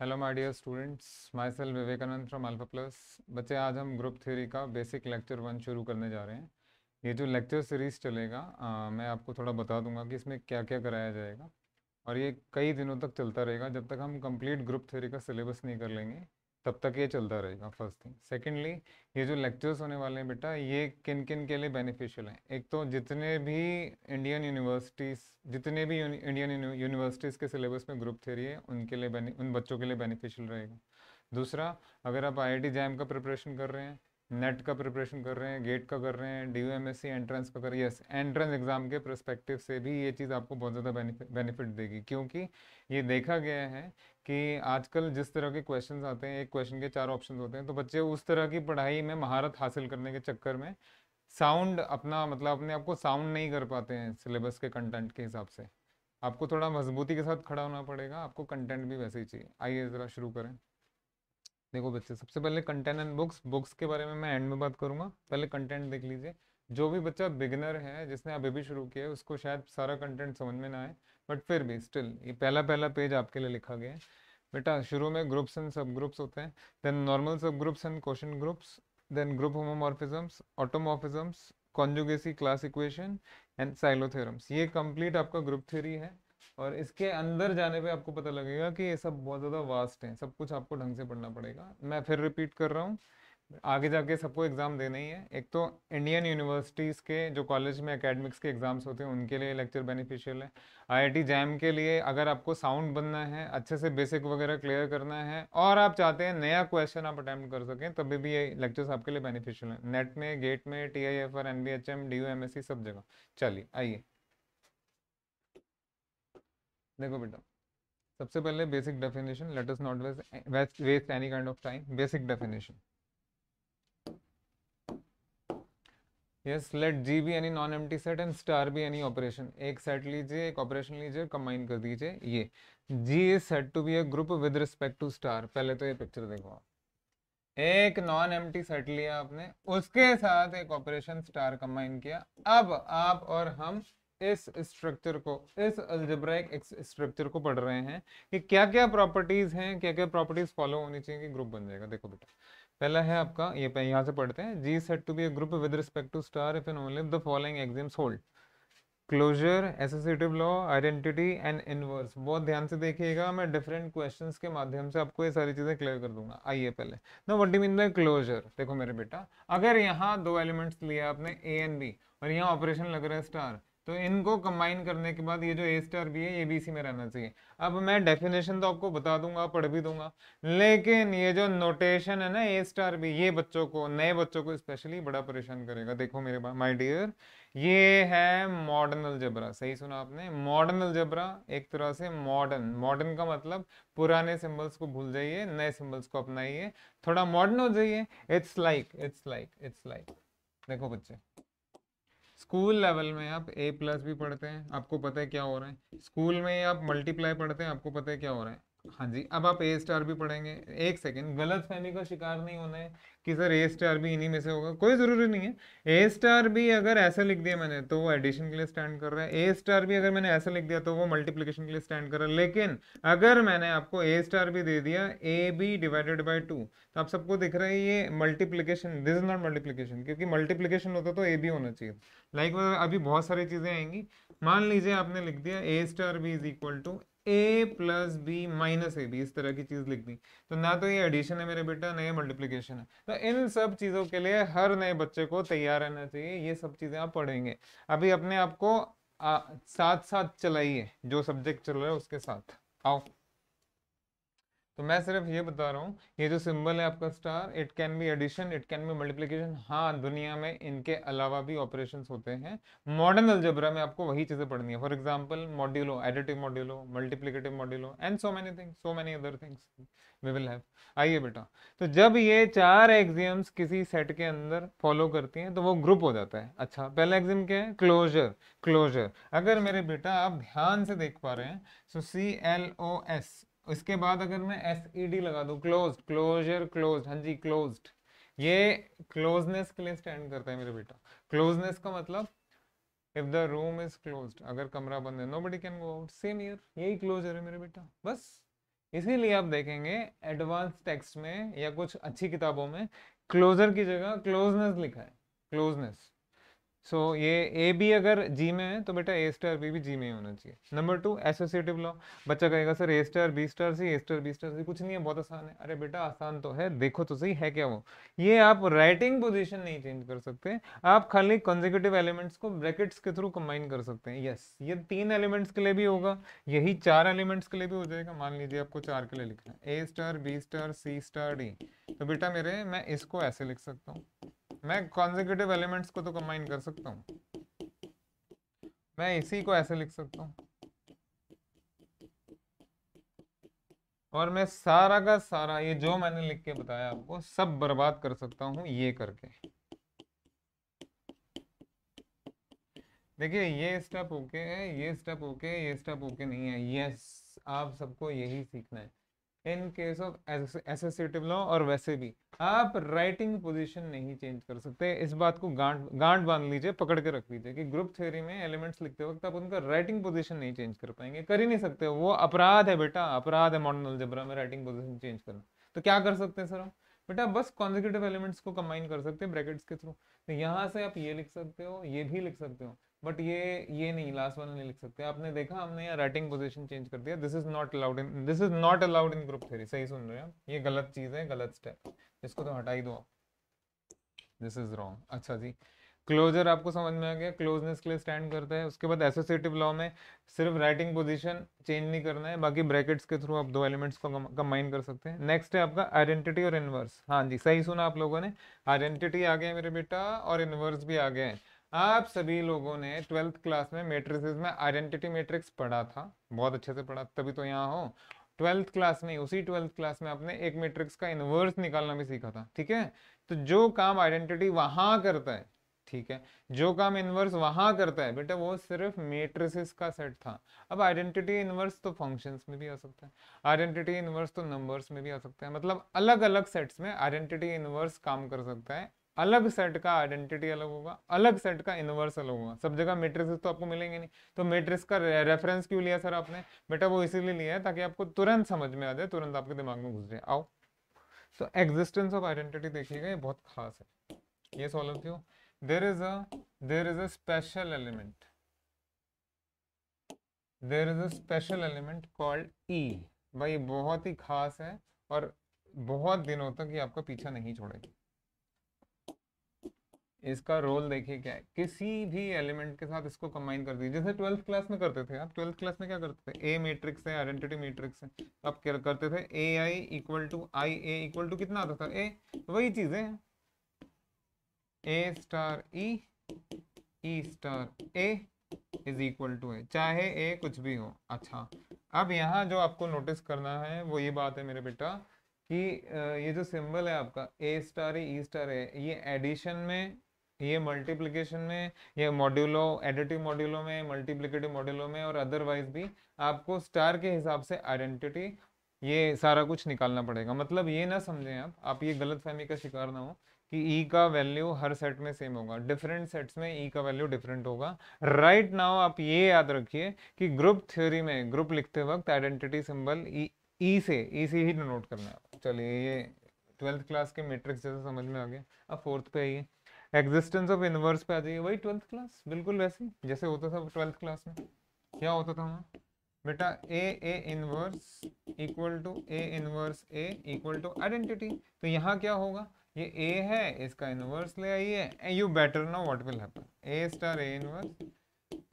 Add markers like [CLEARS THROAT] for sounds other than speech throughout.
Hello my dear students myself Vivekanand from Alpha Plus बच्चे आज हम ग्रुप थ्योरी का बेसिक लेक्चर वन शुरू करने जा रहे हैं ये जो लेक्चर सीरीज़ चलेगा आ, मैं आपको थोड़ा बता दूंगा कि इसमें क्या क्या कराया जाएगा और ये कई दिनों तक चलता रहेगा जब तक हम कंप्लीट ग्रुप थ्योरी का सिलेबस नहीं कर लेंगे तब तक ये चलता रहेगा फर्स्ट थिंग सेकेंडली ये जो लेक्चर्स होने वाले हैं बेटा ये किन किन के लिए बेनिफिशियल हैं एक तो जितने भी इंडियन यूनिवर्सिटीज़ जितने भी इंडियन यूनिवर्सिटीज़ के सिलेबस में ग्रुप थे है उनके लिए उन बच्चों के लिए बेनिफिशियल रहेगा दूसरा अगर आप आई जैम का प्रिपरेशन कर रहे हैं नेट का प्रिपरेशन कर रहे हैं गेट का कर रहे हैं D U M S C entrance का कर यस एंट्रेंस एग्ज़ाम के प्रस्पेक्टिव से भी ये चीज़ आपको बहुत ज़्यादा बेनिफिट देगी क्योंकि ये देखा गया है कि आजकल जिस तरह के क्वेश्चन आते हैं एक क्वेश्चन के चार ऑप्शन होते हैं तो बच्चे उस तरह की पढ़ाई में महारत हासिल करने के चक्कर में साउंड अपना मतलब अपने आप को साउंड नहीं कर पाते हैं सिलेबस के कंटेंट के हिसाब से आपको थोड़ा मजबूती के साथ खड़ा होना पड़ेगा आपको कंटेंट भी वैसे ही चाहिए आइए ज़रा शुरू करें देखो बच्चे सबसे पहले कंटेंट एंड बुक्स बुक्स के बारे में मैं एंड में बात करूंगा पहले कंटेंट देख लीजिए जो भी बच्चा बिगिनर है जिसने अभी भी शुरू किया है उसको शायद सारा कंटेंट समझ में ना आए बट फिर भी स्टिल ये पहला पहला पेज आपके लिए लिखा गया है बेटा शुरू में ग्रुप्स एंड सब ग्रुप्स होते हैं देन नॉर्मल सब groups and quotient groups then group homomorphisms automorphisms conjugacy class equation and Sylow theorems ये कंप्लीट आपका ग्रुप थ्योरी है और इसके अंदर जाने पे आपको पता लगेगा कि ये सब बहुत ज़्यादा वास्ट हैं सब कुछ आपको ढंग से पढ़ना पड़ेगा मैं फिर रिपीट कर रहा हूँ आगे जाके सबको एग्ज़ाम देना ही है एक तो इंडियन यूनिवर्सिटीज़ के जो कॉलेज में एकेडमिक्स के एग्ज़ाम्स होते हैं उनके लिए लेक्चर बेनिफिशियल है आईआईटी जैम के लिए अगर आपको साउंड बनना है अच्छे से बेसिक वगैरह क्लियर करना है और आप चाहते हैं नया क्वेश्चन आप अटैम्प्ट कर सकें तभी भी ये लेक्चर्स आपके लिए बेनिफिशियल हैं नेट में गेट में T I F R N B H M D U M S सब जगह चलिए आइए देखो बेटा सबसे पहले basic definition let not waste waste any kind of time basic definition yes let G be any non empty set and star be any operation एक set लीजिए एक ऑपरेशन लीजिए कंबाइन कर दीजिए ये G is set to be a group with respect to star पहले तो ये पिक्चर देखो एक नॉन एम्प्टी सेट लिया आपने उसके साथ एक ऑपरेशन स्टार कंबाइन किया अब आप और हम इस स्ट्रक्चर को इस अल्जेब्राइक स्ट्रक्चर को पढ़ रहे हैं कि क्या क्या प्रॉपर्टीज हैं क्या क्या प्रॉपर्टीज फॉलो होनी चाहिए कि ग्रुप बन जाएगा देखो बेटा पहला है आपका ये यह यहाँ से पढ़ते हैं G set to be a group with respect to star if and only the following axioms hold closure associative law identity and inverse बहुत ध्यान से देखिएगा मैं डिफरेंट क्वेश्चंस के माध्यम से आपको ये सारी चीज़ें क्लियर कर दूंगा आइए पहले know what do mean by closure देखो मेरे बेटा अगर यहाँ दो एलिमेंट्स लिए आपने ए एंड बी और यहाँ ऑपरेशन लग रहा है स्टार तो इनको कंबाइन करने के बाद ये जो ए स्टार भी है ये बी सी में रहना चाहिए अब मैं डेफिनेशन तो आपको बता दूंगा पढ़ भी दूंगा लेकिन ये जो नोटेशन है ना ए स्टार भी ये बच्चों को नए बच्चों को स्पेशली बड़ा परेशान करेगा देखो मेरे माई डियर ये है मॉडर्न अलजबरा सही सुना आपने मॉडर्न अलजबरा एक तरह से मॉडर्न मॉडर्न का मतलब पुराने सिंबल्स को भूल जाइए नए सिंबल्स को अपनाइए थोड़ा मॉडर्न हो जाइए it's like it's like it's like देखो बच्चे स्कूल लेवल में आप ए प्लस भी पढ़ते हैं आपको पता है क्या हो रहा है स्कूल में आप मल्टीप्लाई पढ़ते हैं आपको पता है क्या हो रहा है हाँ जी अब आप ए स्टार भी पढ़ेंगे एक सेकेंड गलत फहमी का शिकार नहीं होना है कि सर ए स्टार भी इन्हीं में से होगा कोई ज़रूरी नहीं है ए स्टार भी अगर ऐसा लिख दिया मैंने तो वो एडिशन के लिए स्टैंड कर रहा है ए स्टार भी अगर मैंने ऐसा लिख दिया तो वो मल्टीप्लिकेशन के लिए स्टैंड कर रहा है लेकिन अगर मैंने आपको ए स्टार भी दे दिया a b divided by two तो आप सबको दिख रहा है ये multiplication this is not multiplication क्योंकि मल्टीप्लीकेशन होता तो ए बी होना चाहिए लाइक like, मतलब अभी बहुत सारी चीज़ें आएंगी मान लीजिए आपने लिख दिया a star B is equal to a plus b minus a b इस तरह की चीज़ लिख दी तो ना तो ये एडिशन है मेरे बेटा ना ये मल्टीप्लीकेशन है तो इन सब चीज़ों के लिए हर नए बच्चे को तैयार रहना चाहिए ये सब चीज़ें आप पढ़ेंगे अभी अपने आप को साथ साथ चलाइए जो सब्जेक्ट चल रहा है उसके साथ आओ तो मैं सिर्फ ये बता रहा हूँ ये जो सिंबल है आपका star it can be addition it can be multiplication हाँ दुनिया में इनके अलावा भी ऑपरेशंस होते हैं मॉडर्न अल्जबरा में आपको वही चीज़ें पढ़नी है for example modulo additive modulo multiplicative modulo and so many things so many other things we will have आइए बेटा तो जब ये चार एग्जियम्स किसी सेट के अंदर फॉलो करती हैं तो वो ग्रुप हो जाता है अच्छा पहला एग्जियम क्या है क्लोजर क्लोजर अगर मेरे बेटा आप ध्यान से देख पा रहे हैं सो सी एल ओ एस इसके बाद अगर मैं एस ई डी लगा दूँ क्लोज क्लोजर क्लोज हाँ जी क्लोज ये क्लोजनेस के लिए स्टैंड करता है मेरे बेटा क्लोजनेस का मतलब if the room is close अगर कमरा बंद है nobody can go out same here यही क्लोजर है मेरे बेटा बस इसीलिए आप देखेंगे एडवांस टेक्स्ट में या कुछ अच्छी किताबों में क्लोजर की जगह क्लोजनेस लिखा है क्लोजनेस सो so, ये ए भी अगर जी में है तो बेटा ए स्टार बी भी जी में ही होना चाहिए नंबर टू एसोसिएटिव लॉ बच्चा कहेगा sir a star B star c a star B star सी कुछ नहीं है बहुत आसान है अरे बेटा आसान तो है देखो तो सही है क्या वो ये आप राइटिंग पोजीशन नहीं चेंज कर सकते आप खाली कॉन्जिक्यूटिव एलिमेंट्स को ब्रैकेट्स के थ्रू कंबाइन कर सकते हैं यस ये तीन एलिमेंट्स के लिए भी होगा यही चार एलिमेंट्स के लिए भी हो जाएगा मान लीजिए आपको चार के लिए लिखना है A star B star C star D तो बेटा मेरे मैं इसको ऐसे लिख सकता हूँ मैं कॉन्जिक्यूटिव एलिमेंट्स को तो कंबाइन कर सकता हूँ मैं इसी को ऐसे लिख सकता हूँ और मैं सारा का सारा ये जो मैंने लिख के बताया आपको सब बर्बाद कर सकता हूँ ये करके देखिए ये स्टेप ओके है ये स्टेप ओके ये स्टेप ओके नहीं है यस आप सबको यही सीखना है in case of associative law और वैसे भी आप राइटिंग पोजीशन नहीं चेंज कर सकते इस बात को गांठ गांठ बांध लीजिए पकड़ के रख लीजिए कि ग्रुप थ्योरी में एलिमेंट्स लिखते वक्त आप उनका राइटिंग पोजीशन नहीं चेंज कर पाएंगे कर ही नहीं सकते वो अपराध है बेटा अपराध है मॉडर्न अलजेब्रा में राइटिंग पोजिशन चेंज करना तो क्या कर सकते हैं सर हम बेटा बस कॉन्जिक्यूटिव एलिमेंट्स को कंबाइन कर सकते हैं ब्रैकेट्स के थ्रू तो यहाँ से आप ये लिख सकते हो ये भी लिख सकते हो बट ये ये नहीं लास्ट वाला नहीं लिख सकते आपने देखा हमने यहाँ राइटिंग पोजिशन चेंज कर दिया this is not allowed in this is not allowed in group theory सही सुन रहे हैं ये गलत चीज़ है गलत स्टेप इसको तो हटाई दो दिस इज रॉन्ग अच्छा जी क्लोजर आपको समझ में आ गया क्लोजनेस के लिए स्टैंड करता है उसके बाद एसोसिएटिव लॉ में सिर्फ राइटिंग पोजीशन चेंज नहीं करना है बाकी ब्रैकेट्स के थ्रू आप दो एलिमेंट्स को कंबाइन कर सकते हैं नेक्स्ट है आपका आइडेंटिटी और इनवर्स हाँ जी सही सुना आप लोगों ने आइडेंटिटी आ गया है मेरे बेटा और इनवर्स भी आ गए हैं आप सभी लोगों ने ट्वेल्थ क्लास में मेट्रिसेस में आइडेंटिटी मैट्रिक्स पढ़ा था बहुत अच्छे से पढ़ा तभी तो यहाँ हो ट्वेल्थ क्लास में उसी ट्वेल्थ क्लास में आपने एक मैट्रिक्स का इन्वर्स निकालना भी सीखा था ठीक है तो जो काम आइडेंटिटी वहां करता है ठीक है जो काम इन्वर्स वहाँ करता है बेटा वो सिर्फ मेट्रिस का सेट था अब आइडेंटिटी इन्वर्स तो फंक्शन में भी आ सकता है आइडेंटिटी इन्वर्स तो नंबर्स में भी आ सकता है मतलब अलग अलग सेट्स में आइडेंटिटी इन्वर्स काम कर सकता है अलग सेट का आइडेंटिटी अलग होगा अलग सेट का इन्वर्स अलग होगा सब जगह मेट्रिक्स तो आपको मिलेंगे नहीं तो मेट्रिक्स का रेफरेंस क्यों लिया सर आपने बेटा वो इसीलिए लिया है ताकि आपको तुरंत समझ में आ जाए तुरंत आपके दिमाग में घुस जाए आओ तो एग्जिस्टेंस ऑफ आइडेंटिटी देखिएगा ये बहुत खास है ये सॉल्व क्यों there is a there is a special element there is a special element called E भाई बहुत ही खास है और बहुत दिनों तक ये आपका पीछा नहीं छोड़ेगी इसका रोल देखिए क्या है किसी भी एलिमेंट के साथ इसको कंबाइन कर दीजिए जैसे ट्वेल्थ क्लास में करते थे आप ट्वेल्थ क्लास में क्या करते थे ए मैट्रिक्स है आइडेंटिटी मैट्रिक्स है आप क्या करते थे A I equal to I A equal to कितना आता था ए वही चीज है A star E E star A is equal to है चाहे ए कुछ भी हो अच्छा अब यहाँ जो आपको नोटिस करना है वो ये बात है मेरे बेटा कि ये जो सिंबल है आपका ए स्टार ई स्टार है ये एडिशन में ये मल्टीप्लिकेशन में ये मॉड्यूलो एडिटिव मॉड्यूलो में मल्टीप्लिकेटिव मॉड्यूलो में और अदरवाइज भी आपको स्टार के हिसाब से आइडेंटिटी ये सारा कुछ निकालना पड़ेगा मतलब ये ना समझें आप आप ये गलत फहमी का शिकार ना हो कि ई e का वैल्यू हर सेट में सेम होगा डिफरेंट सेट्स में ई e का वैल्यू डिफरेंट होगा राइट right नाउ आप ये याद रखिए कि ग्रुप थ्योरी में ग्रुप लिखते वक्त आइडेंटिटी सिंबल ई ई से ई e से ही नोट करना है चलिए ये ट्वेल्थ क्लास के मेट्रिक्स जैसे समझ में आ गया अब फोर्थ पे आइए एग्जिस्टेंस ऑफ यूनिवर्स पे आ जाइए वही ट्वेल्थ क्लास बिल्कुल वैसे जैसे होता था ट्वेल्थ क्लास में क्या होता था वहाँ बेटा A A inverse equal to A inverse A equal to identity तो यहाँ क्या होगा ये ए है इसका इनवर्स ले आइए you better know what will happen A star A inverse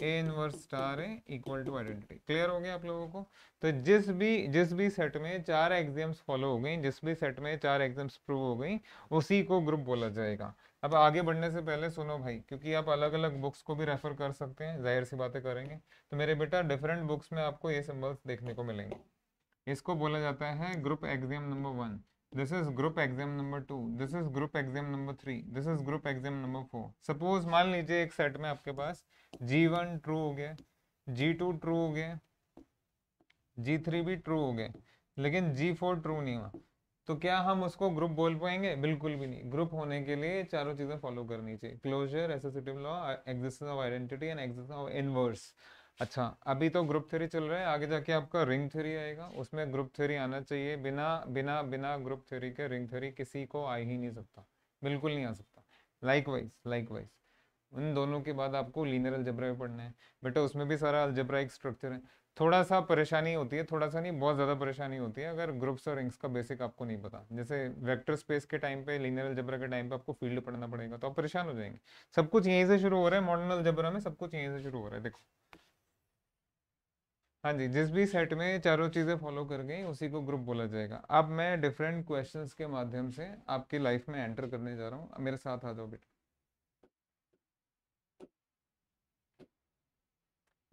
A inverse star A equal to identity clear हो गया आप लोगों को तो जिस भी जिस भी सेट में चार एग्जाम्स फॉलो हो गई जिस भी सेट में चार एग्जाम्स प्रूव हो गई उसी को ग्रुप बोला जाएगा अब आगे बढ़ने से पहले सुनो भाई क्योंकि आप अलग अलग बुक्स को भी रेफर कर सकते हैं जाहिर सी बातें करेंगे तो मेरे बेटा डिफरेंट बुक्स में आपको ये सिंबल्स देखने को मिलेंगे इसको बोला जाता है group axiom number one this is group axiom number two this is group axiom number three this is group axiom number four suppose मान लीजिए एक सेट में आपके पास जी वन ट्रू हो गया जी टू ट्रू हो गया जी थ्री भी ट्रू हो गया लेकिन जी फोर ट्रू नहीं हुआ तो क्या हम उसको ग्रुप बोल पाएंगे बिल्कुल भी नहीं ग्रुप होने के लिए चारों चीजें फॉलो करनी चाहिए closure associative law existence of identity and existence of inverse अच्छा अभी तो ग्रुप थ्योरी चल रहा है आगे जाके आपका रिंग थ्योरी आएगा उसमें ग्रुप थ्योरी आना चाहिए बिना बिना बिना ग्रुप थ्योरी के रिंग थ्योरी किसी को आ ही नहीं सकता बिल्कुल नहीं आ सकता लाइक वाइज लाइक वाइज उन दोनों के बाद आपको लीनर जबरा भी पढ़ना है बेटा उसमें भी सारा अलजबरा स्ट्रक्चर है थोड़ा सा परेशानी होती है थोड़ा सा नहीं बहुत ज़्यादा परेशानी होती है अगर ग्रुप्स और रिंग्स का बेसिक आपको नहीं पता जैसे वेक्टर स्पेस के टाइम पे लिनियर अलजबरा के टाइम पे आपको फील्ड पढ़ना पड़ेगा तो आप परेशान हो जाएंगे सब कुछ यहीं से शुरू हो रहा है मॉडर्न अलजबरा में सब कुछ यहीं से शुरू हो रहा है देखो हाँ जी जिस भी सेट में चारों चीज़ें फॉलो कर गई उसी को ग्रुप बोला जाएगा अब मैं डिफरेंट क्वेश्चन के माध्यम से आपकी लाइफ में एंटर करने जा रहा हूँ मेरे साथ आ जाओ बेटा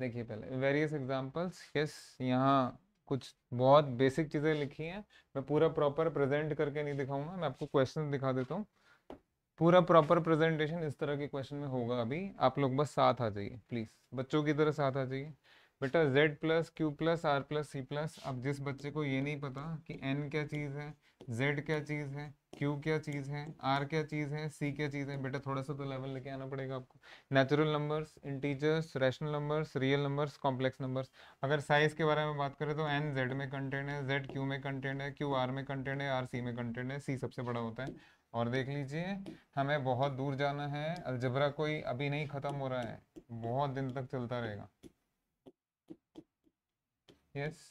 देखिए पहले वेरियस एग्जांपल्स यस यहाँ कुछ बहुत बेसिक चीज़ें लिखी हैं मैं पूरा प्रॉपर प्रेजेंट करके नहीं दिखाऊंगा मैं आपको क्वेश्चन दिखा देता हूँ पूरा प्रॉपर प्रेजेंटेशन इस तरह के क्वेश्चन में होगा अभी आप लोग बस साथ आ जाइए प्लीज़ बच्चों की तरह साथ आ जाइए बेटा z plus Q plus R plus C plus अब जिस बच्चे को ये नहीं पता कि n क्या चीज़ है z क्या चीज़ है q क्या चीज़ है r क्या चीज़ है c क्या चीज़ है बेटा थोड़ा सा तो लेवल लेके आना पड़ेगा आपको natural numbers integers rational numbers real numbers complex numbers अगर साइज़ के बारे में बात करें तो n z में कंटेंट है z q में कंटेंट है q r में कंटेंट है r c में कंटेंट है c सबसे बड़ा होता है और देख लीजिए हमें बहुत दूर जाना है अलजबरा कोई अभी नहीं ख़त्म हो रहा है बहुत दिन तक चलता रहेगा यस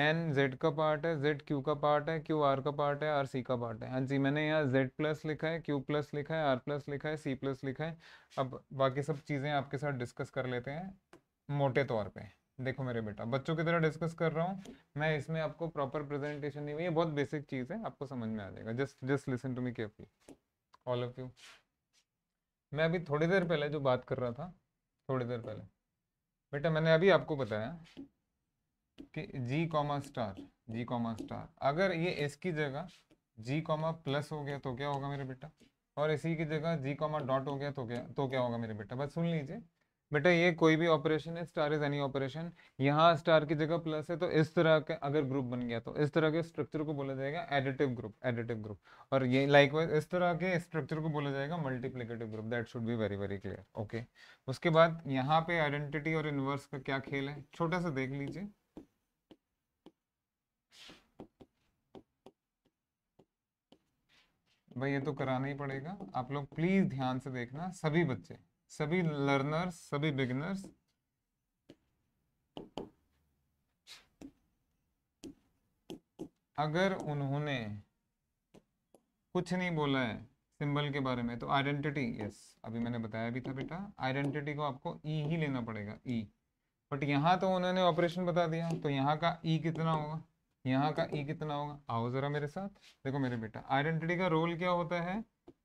एन जेड का पार्ट है जेड क्यू का पार्ट है क्यू आर का पार्ट है आर सी का पार्ट है हाँ जी मैंने यहाँ जेड प्लस लिखा है क्यू प्लस लिखा है आर प्लस लिखा है सी प्लस लिखा है अब बाकी सब चीज़ें आपके साथ डिस्कस कर लेते हैं मोटे तौर पे देखो मेरे बेटा बच्चों की तरह डिस्कस कर रहा हूँ मैं इसमें आपको प्रॉपर प्रेजेंटेशन नहीं हुई ये बहुत बेसिक चीज़ है आपको समझ में आ जाएगा just just listen to me careful all of you मैं अभी थोड़ी देर पहले जो बात कर रहा था थोड़ी देर पहले बेटा मैंने अभी आपको बताया G comma star G comma star अगर ये एस की जगह जी कॉमा प्लस हो गया तो क्या होगा मेरे बेटा और इसी की जगह जी कॉमा डॉट हो गया तो क्या तो क्या होगा मेरे बेटा बस सुन लीजिए बेटा ये कोई भी ऑपरेशन है स्टार इज एनी ऑपरेशन यहाँ स्टार की जगह प्लस है तो इस तरह का अगर ग्रुप बन गया तो इस तरह के स्ट्रक्चर को बोला जाएगा एडिटिव ग्रुप एडिटिव ग्रुप और ये लाइकवाइज इस तरह के स्ट्रक्चर को बोला जाएगा multiplicative group that should be very very clear okay उसके बाद यहाँ पे आइडेंटिटी और इनवर्स का क्या खेल है छोटा सा देख लीजिए भाई ये तो कराना ही पड़ेगा आप लोग प्लीज ध्यान से देखना सभी बच्चे सभी लर्नर्स सभी बिगिनर्स अगर उन्होंने कुछ नहीं बोला है सिंबल के बारे में तो आइडेंटिटी यस अभी मैंने बताया भी था बेटा आइडेंटिटी को आपको ई e ही लेना पड़ेगा ई e. बट यहाँ तो उन्होंने ऑपरेशन बता दिया तो यहाँ का ई e कितना होगा यहाँ का ई e कितना होगा आओ जरा मेरे साथ देखो मेरे बेटा आइडेंटिटी का रोल क्या होता है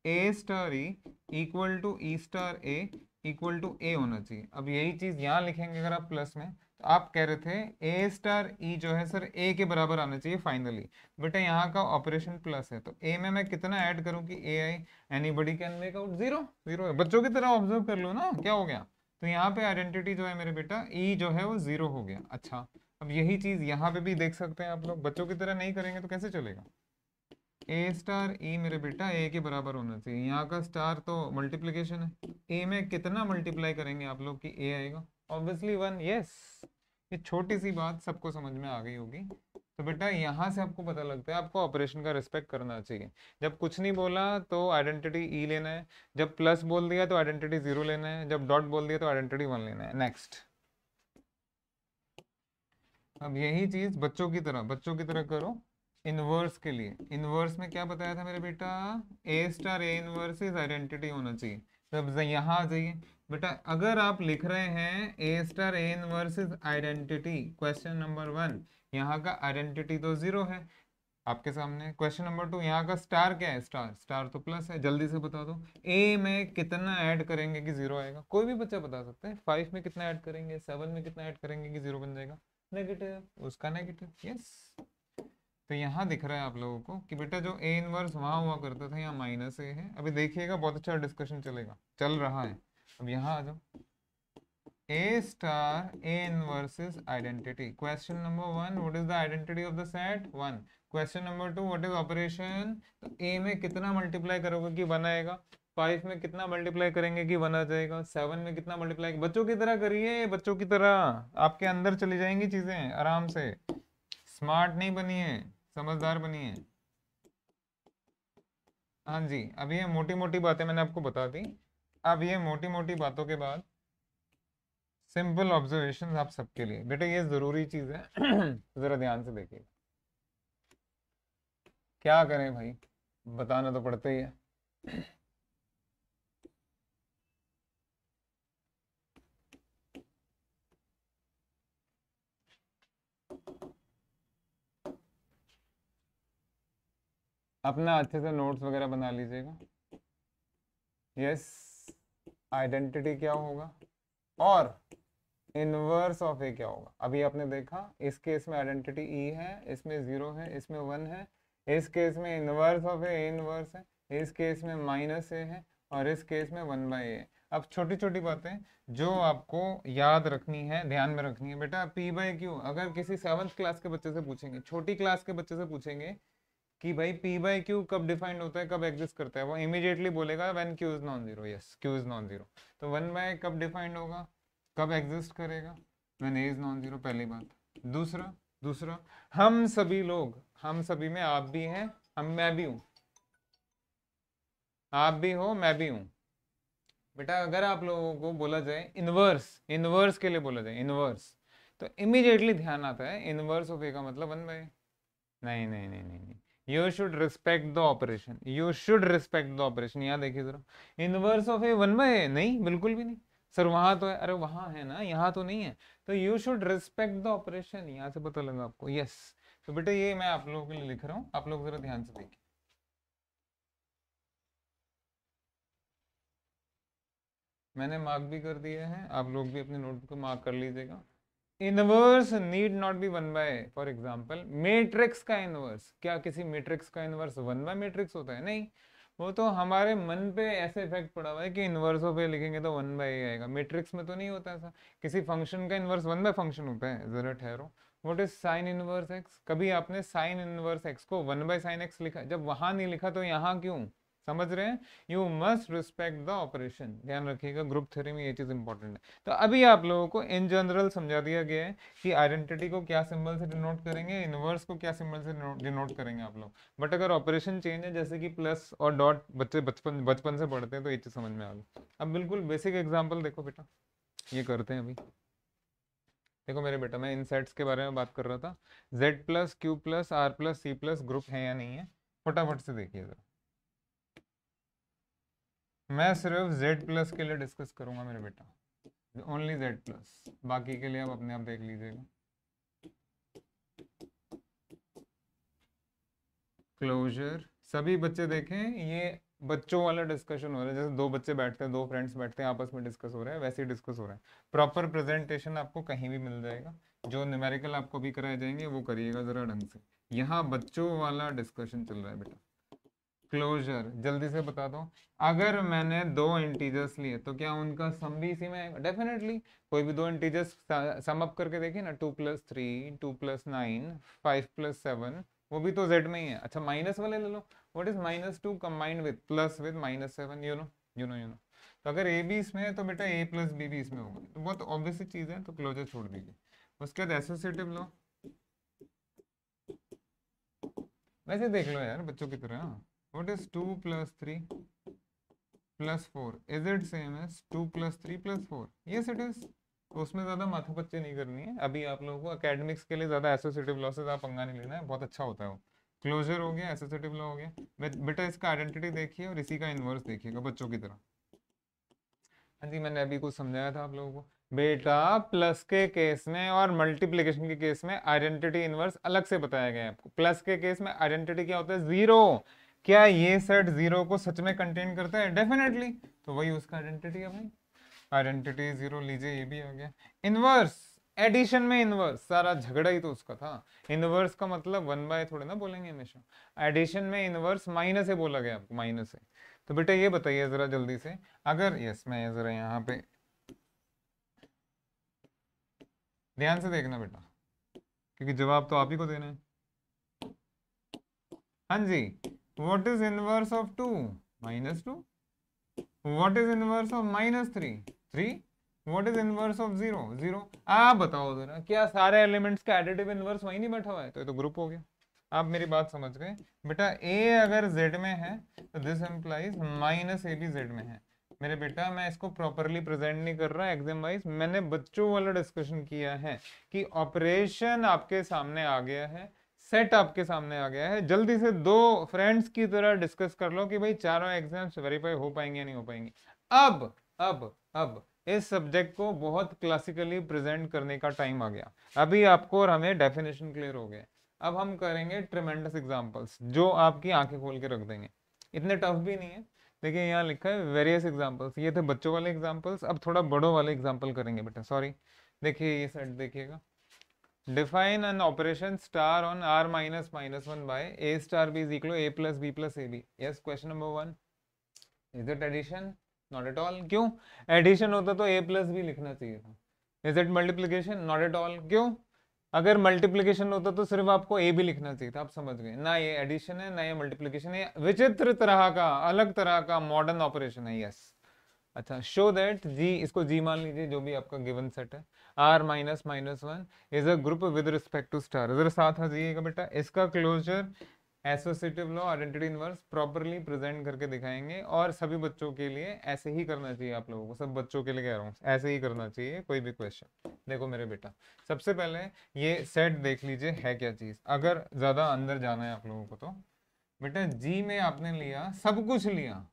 A star E equal to E star A equal to A होना चाहिए अब यही चीज यहाँ लिखेंगे अगर आप प्लस में तो आप कह रहे थे ए स्टार ई जो है सर ए के बराबर आना चाहिए फाइनली बेटा यहाँ का ऑपरेशन प्लस है तो ए में मैं कितना ऐड करूँ कि A I anybody can make out zero zero है बच्चों की तरह ऑब्जर्व कर लो ना क्या हो गया तो यहाँ पे आइडेंटिटी जो है मेरे बेटा ई e जो है वो जीरो हो गया अच्छा अब यही चीज यहाँ पे भी देख सकते हैं आप लोग बच्चों की तरह नहीं करेंगे तो कैसे चलेगा ए स्टार ई मेरे बेटा ए के बराबर होना चाहिए यहाँ का स्टार तो मल्टीप्लीकेशन है ए में कितना मल्टीप्लाई करेंगे आप लोग कि ए आएगा ऑब्वियसली वन यस ये छोटी सी बात सबको समझ में आ गई होगी तो बेटा यहाँ से आपको पता लगता है आपको ऑपरेशन का रिस्पेक्ट करना चाहिए जब कुछ नहीं बोला तो आइडेंटिटी ई e लेना है जब प्लस बोल दिया तो आइडेंटिटी जीरो लेना है जब डॉट बोल दिया तो आइडेंटिटी वन लेना है नेक्स्ट अब यही चीज बच्चों की तरह बच्चों की तरह करो इनवर्स के लिए इनवर्स में क्या बताया था मेरे बेटा A star A inverse is identity होना चाहिए तब तो यहाँ आ जाइए बेटा अगर आप लिख रहे हैं A star A inverse is identity question number one यहाँ का आइडेंटिटी तो जीरो है आपके सामने क्वेश्चन नंबर टू यहाँ का स्टार क्या है स्टार स्टार तो प्लस है जल्दी से बता दो ए में कितना ऐड करेंगे कि जीरो आएगा कोई भी बच्चा बता सकते हैं फाइव में कितना ऐड करेंगे सेवन में कितना ऐड करेंगे कि जीरो बन जाएगा नेगेटिव उसका नेगेटिव यस तो यहाँ दिख रहा है आप लोगों को कि बेटा जो ए इनवर्स वहां हुआ करता था यहाँ माइनस ए है अभी देखिएगा बहुत अच्छा डिस्कशन चलेगा चल रहा है अब यहाँ आ जाओ A star A is identity question number one what is the identity of the set one question number two what is operation तो ए में कितना मल्टीप्लाई करोगे कि बनाएगा फाइव में कितना मल्टीप्लाई करेंगे कि वन आ जाएगा सेवन में कितना मल्टीप्लाई बच्चों की तरह करिए बच्चों की तरह आपके अंदर चली जाएंगी चीजें आराम से स्मार्ट नहीं बनिए समझदार बनिए हाँ जी अब ये मोटी मोटी बातें मैंने आपको बता दी अब ये मोटी मोटी बातों के बाद सिंपल ऑब्जर्वेशन आप सबके लिए बेटे ये ज़रूरी चीज़ है [CLEARS THROAT] ज़रा ध्यान से देखिए क्या करें भाई बताना तो पड़ता ही है [CLEARS THROAT] अपना अच्छे से नोट्स वगैरह बना लीजिएगा यस आइडेंटिटी क्या होगा और इनवर्स ऑफ ए क्या होगा अभी आपने देखा इस केस में आइडेंटिटी ई e है इसमें ज़ीरो है इसमें वन है इस केस में इनवर्स ऑफ ए इनवर्स है इस केस में माइनस ए है और इस केस में वन बाई ए अब छोटी छोटी बातें जो आपको याद रखनी है ध्यान में रखनी है बेटा पी बाई क्यू अगर किसी सेवन्थ क्लास के बच्चे से पूछेंगे छोटी क्लास के बच्चे से पूछेंगे कि भाई पी बाई क्यू कब डिफाइंड होता है कब एग्जिस्ट करता है वो इमीडिएटली बोलेगा when Q is non zero yes Q is non zero तो वन बाय कब डिफाइंड होगा कब एग्जिस्ट करेगा when A is non zero पहली बात दूसरा दूसरा हम सभी लोग हम सभी में आप भी हैं हम मैं भी हूं आप भी हो मैं भी हूं बेटा अगर आप लोगों को बोला जाए इनवर्स इनवर्स के लिए बोला जाए इनवर्स तो इमीडिएटली ध्यान आता है इनवर्स ऑफ ए का मतलब वन बाय नहीं नहीं नहीं नहीं नहीं you should respect the operation you should respect the operation यहाँ देखिए जरा inverse of A one by A नहीं बिल्कुल भी नहीं सर वहां तो है अरे वहां है ना यहाँ तो नहीं है तो you should respect the operation यहाँ से पता लगा आपको यस yes. तो बेटा ये मैं आप लोगों के लिए लिख रहा हूँ आप लोग जरा ध्यान से देखिए मैंने मार्क भी कर दिया है आप लोग भी अपने नोटबुक को मार्क कर लीजिएगा inverse need not be one by for example matrix का इनवर्स क्या किसी मेट्रिक्स का इनवर्स वन बाय मेट्रिक्स होता है नहीं वो तो हमारे मन पे ऐसे इफेक्ट पड़ा हुआ है कि इन्वर्सों पे लिखेंगे तो वन बाय आएगा मेट्रिक्स में तो नहीं होता ऐसा किसी फंक्शन का इनवर्स वन बाय फंक्शन होता है जरा ठहरो what is sine inverse X कभी आपने साइन इनवर्स एक्स को वन बाय साइन एक्स लिखा जब वहां नहीं लिखा तो यहाँ क्यों समझ रहे हैं you must respect the operation ध्यान रखिएगा ग्रुप थ्योरी में ये चीज़ इंपॉर्टेंट है तो अभी आप लोगों को इन जनरल समझा दिया गया है कि आइडेंटिटी को क्या सिंबल से डिनोट करेंगे इनवर्स को क्या सिंबल से डिनोट करेंगे आप लोग बट अगर ऑपरेशन चेंज है जैसे कि प्लस और डॉट बच्चे बचपन बचपन से पढ़ते हैं तो ये चीज़ समझ में आ गई अब बिल्कुल बेसिक एग्जाम्पल देखो बेटा ये करते हैं अभी देखो मेरे बेटा मैं इन सेट्स के बारे में बात कर रहा था Z plus Q plus R plus C plus group है या नहीं है फटाफट से देखिए जरा मैं सिर्फ z प्लस के लिए डिस्कस करूंगा मेरे बेटा ओनली z प्लस बाकी के लिए आप अपने आप देख लीजिएगा क्लोजर सभी बच्चे देखें ये बच्चों वाला डिस्कशन हो रहा है जैसे दो बच्चे बैठते हैं दो फ्रेंड्स बैठते हैं आपस में डिस्कस हो रहा है वैसे ही डिस्कस हो रहा है प्रॉपर प्रेजेंटेशन आपको कहीं भी मिल जाएगा जो न्यूमेरिकल आपको भी कराए जाएंगे वो करिएगा ज़रा ढंग से यहाँ बच्चों वाला डिस्कशन चल रहा है बेटा क्लोजर जल्दी से बता दो अगर मैंने दो इंटीजर्स लिए तो क्या उनका सम भी इसी में आएगा डेफिनेटली कोई भी दो इंटीजर्स सम अप करके देखिए ना two plus three two plus nine five plus seven वो भी तो जेड में ही है अच्छा माइनस वाले ले लो what is minus two combined with plus with minus seven you know you know you know तो अगर ए भी इसमें है तो बेटा ए प्लस बी भी इसमें होगा तो बहुत ऑब्वियस चीज़ है तो क्लोजर छोड़ दीजिए उसके बाद एसोसिएटिव लो वैसे देख लो यार बच्चों की तरह What is 2 plus 3 plus 4? Is it same as 2 plus 3 plus 4? Yes, it is. तो उसमें ज़्यादा माथा पच्चे नहीं करनी है अभी आप लोगों को अकेडमिक्स के लिए ज़्यादा एसोसिएटिव लॉ से ज़्यादा पंगा नहीं लेना है बहुत अच्छा होता है वो क्लोजर हो गया एसोसिएटिव लॉ हो गया बेटा इसका आइडेंटिटी देखिए और इसी का इनवर्स देखिएगा बच्चों की तरह हाँ जी मैंने अभी कुछ समझाया था आप लोगों को बेटा प्लस के केस में और मल्टीप्लीकेशन के केस में आइडेंटिटी इनवर्स अलग से बताया गया है आपको प्लस के केस में आइडेंटिटी क्या होता है जीरो क्या ये सेट जीरो को सच में कंटेन करता है डेफिनेटली तो वही उसका आइडेंटिटी है भाई आइडेंटिटी जीरो लीजिए ये भी आ गया इनवर्स एडिशन में इनवर्स सारा झगड़ा ही तो उसका था इनवर्स का मतलब वन बाय थोड़े ना बोलेंगे हमेशा एडिशन में इनवर्स माइनस है बोला गया आपको माइनस है तो बेटा ये बताइए जरा जल्दी से अगर यस मैं जरा यहाँ पे ध्यान से देखना बेटा क्योंकि जवाब तो आप ही को देना है हाँ जी what is inverse of 2 minus 2 what is inverse of minus 3 3 what is inverse of 0 0 आप बताओ जरा क्या सारे एलिमेंट्स का एडिटिव इनवर्स वहीं नहीं बैठा हुआ है तो ये तो ग्रुप हो गया आप मेरी बात समझ गए बेटा a अगर z में है तो दिस इम्प्लाइज माइनस ए भी z में है मेरे बेटा मैं इसको प्रॉपरली प्रेजेंट नहीं कर रहा एग्जाम वाइज मैंने बच्चों वाला डिस्कशन किया है कि ऑपरेशन आपके सामने आ गया है सेट आपके सामने आ गया है जल्दी से दो फ्रेंड्स की तरह डिस्कस कर लो कि भाई चारों एग्जाम्स वेरीफाई हो पाएंगे या नहीं हो पाएंगे अब अब अब इस सब्जेक्ट को बहुत क्लासिकली प्रेजेंट करने का टाइम आ गया अभी आपको और हमें डेफिनेशन क्लियर हो गए अब हम करेंगे ट्रिमेंडस एग्जाम्पल्स जो आपकी आंखें खोल के रख देंगे इतने टफ भी नहीं है देखिए यहाँ लिखा है वेरियस एग्जाम्पल्स ये थे बच्चों वाले एग्जाम्पल्स अब थोड़ा बड़ों वाले एग्जाम्पल करेंगे बेटा सॉरी देखिए ये सेट देखिएगा Define an operation star on r minus minus 1 by a star b is equal to a plus b plus ab. Yes, question number 1. Is it addition? Not at all. क्यों? Addition होता तो a plus b लिखना चाहिए था. Is it multiplication? Not at all. क्यों? अगर multiplication होता तो सिर्फ आपको ए भी लिखना चाहिए था आप समझ गए ना ये एडिशन है ना ये मल्टीप्लीकेशन है विचित्र तरह का अलग तरह का मॉडर्न ऑपरेशन है यस yes. अच्छा शो दैट जी इसको जी मान लीजिए जो भी आपका गिवन सेट है R minus minus one is a group with respect to star इधर साथ आ जाइएगा बेटा इसका closure associative law identity inverse properly present करके दिखाएंगे और सभी बच्चों के लिए ऐसे ही करना चाहिए आप लोगों को सब बच्चों के लिए कह रहा हूँ ऐसे ही करना चाहिए कोई भी क्वेश्चन देखो मेरे बेटा सबसे पहले ये सेट देख लीजिए है क्या चीज़ अगर ज़्यादा अंदर जाना है आप लोगों को तो बेटा जी में आपने लिया सब कुछ लिया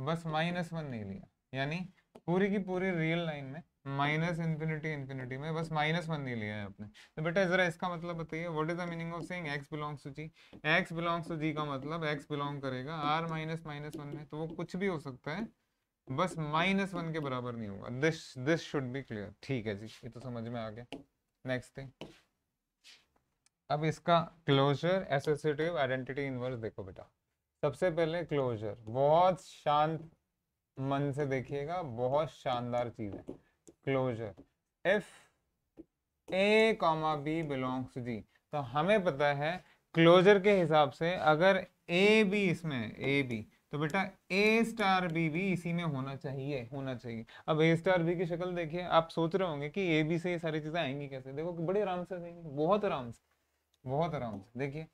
बस माइनस वन नहीं लिया यानी पूरी की पूरी रियल लाइन में माइनस इन्फिनिटी इन्फिनिटी में बस माइनस वन नहीं लिया है आपने तो बेटा जरा इसका मतलब बताइए what is the meaning of saying X belongs to G X belongs to G का मतलब एक्स बिलोंग करेगा आर माइनस माइनस वन में तो वो कुछ भी हो सकता है बस माइनस वन के बराबर नहीं होगा this this should be clear ठीक है जी ये तो समझ में आ गया नेक्स्ट थिंग अब इसका क्लोजर एसोसिएटिव आइडेंटिटी इनवर्स देखो बेटा सबसे पहले क्लोजर बहुत शांत मन से देखिएगा बहुत शानदार चीज है closure if A comma B belongs G तो हमें पता है क्लोजर के हिसाब से अगर ए बी इसमें ए बी तो बेटा ए स्टार बी भी इसी में होना चाहिए होना चाहिए अब ए स्टार बी की शक्ल देखिए आप सोच रहे होंगे कि ए बी से ये सारी चीजें आएंगी कैसे देखो बड़े आराम से आएंगी बहुत आराम से बहुत आराम से देखिए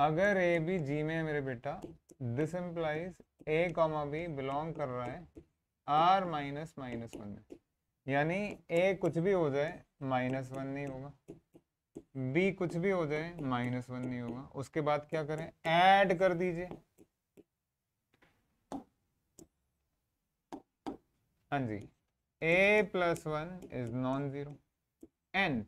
अगर ए बी जी में है मेरे बेटा this implies A comma B belong कर रहा है आर माइनस माइनस वन में यानी ए कुछ भी हो जाए माइनस वन नहीं होगा बी कुछ भी हो जाए माइनस वन नहीं होगा उसके बाद क्या करें ऐड कर दीजिए हाँ जी A plus one is non zero and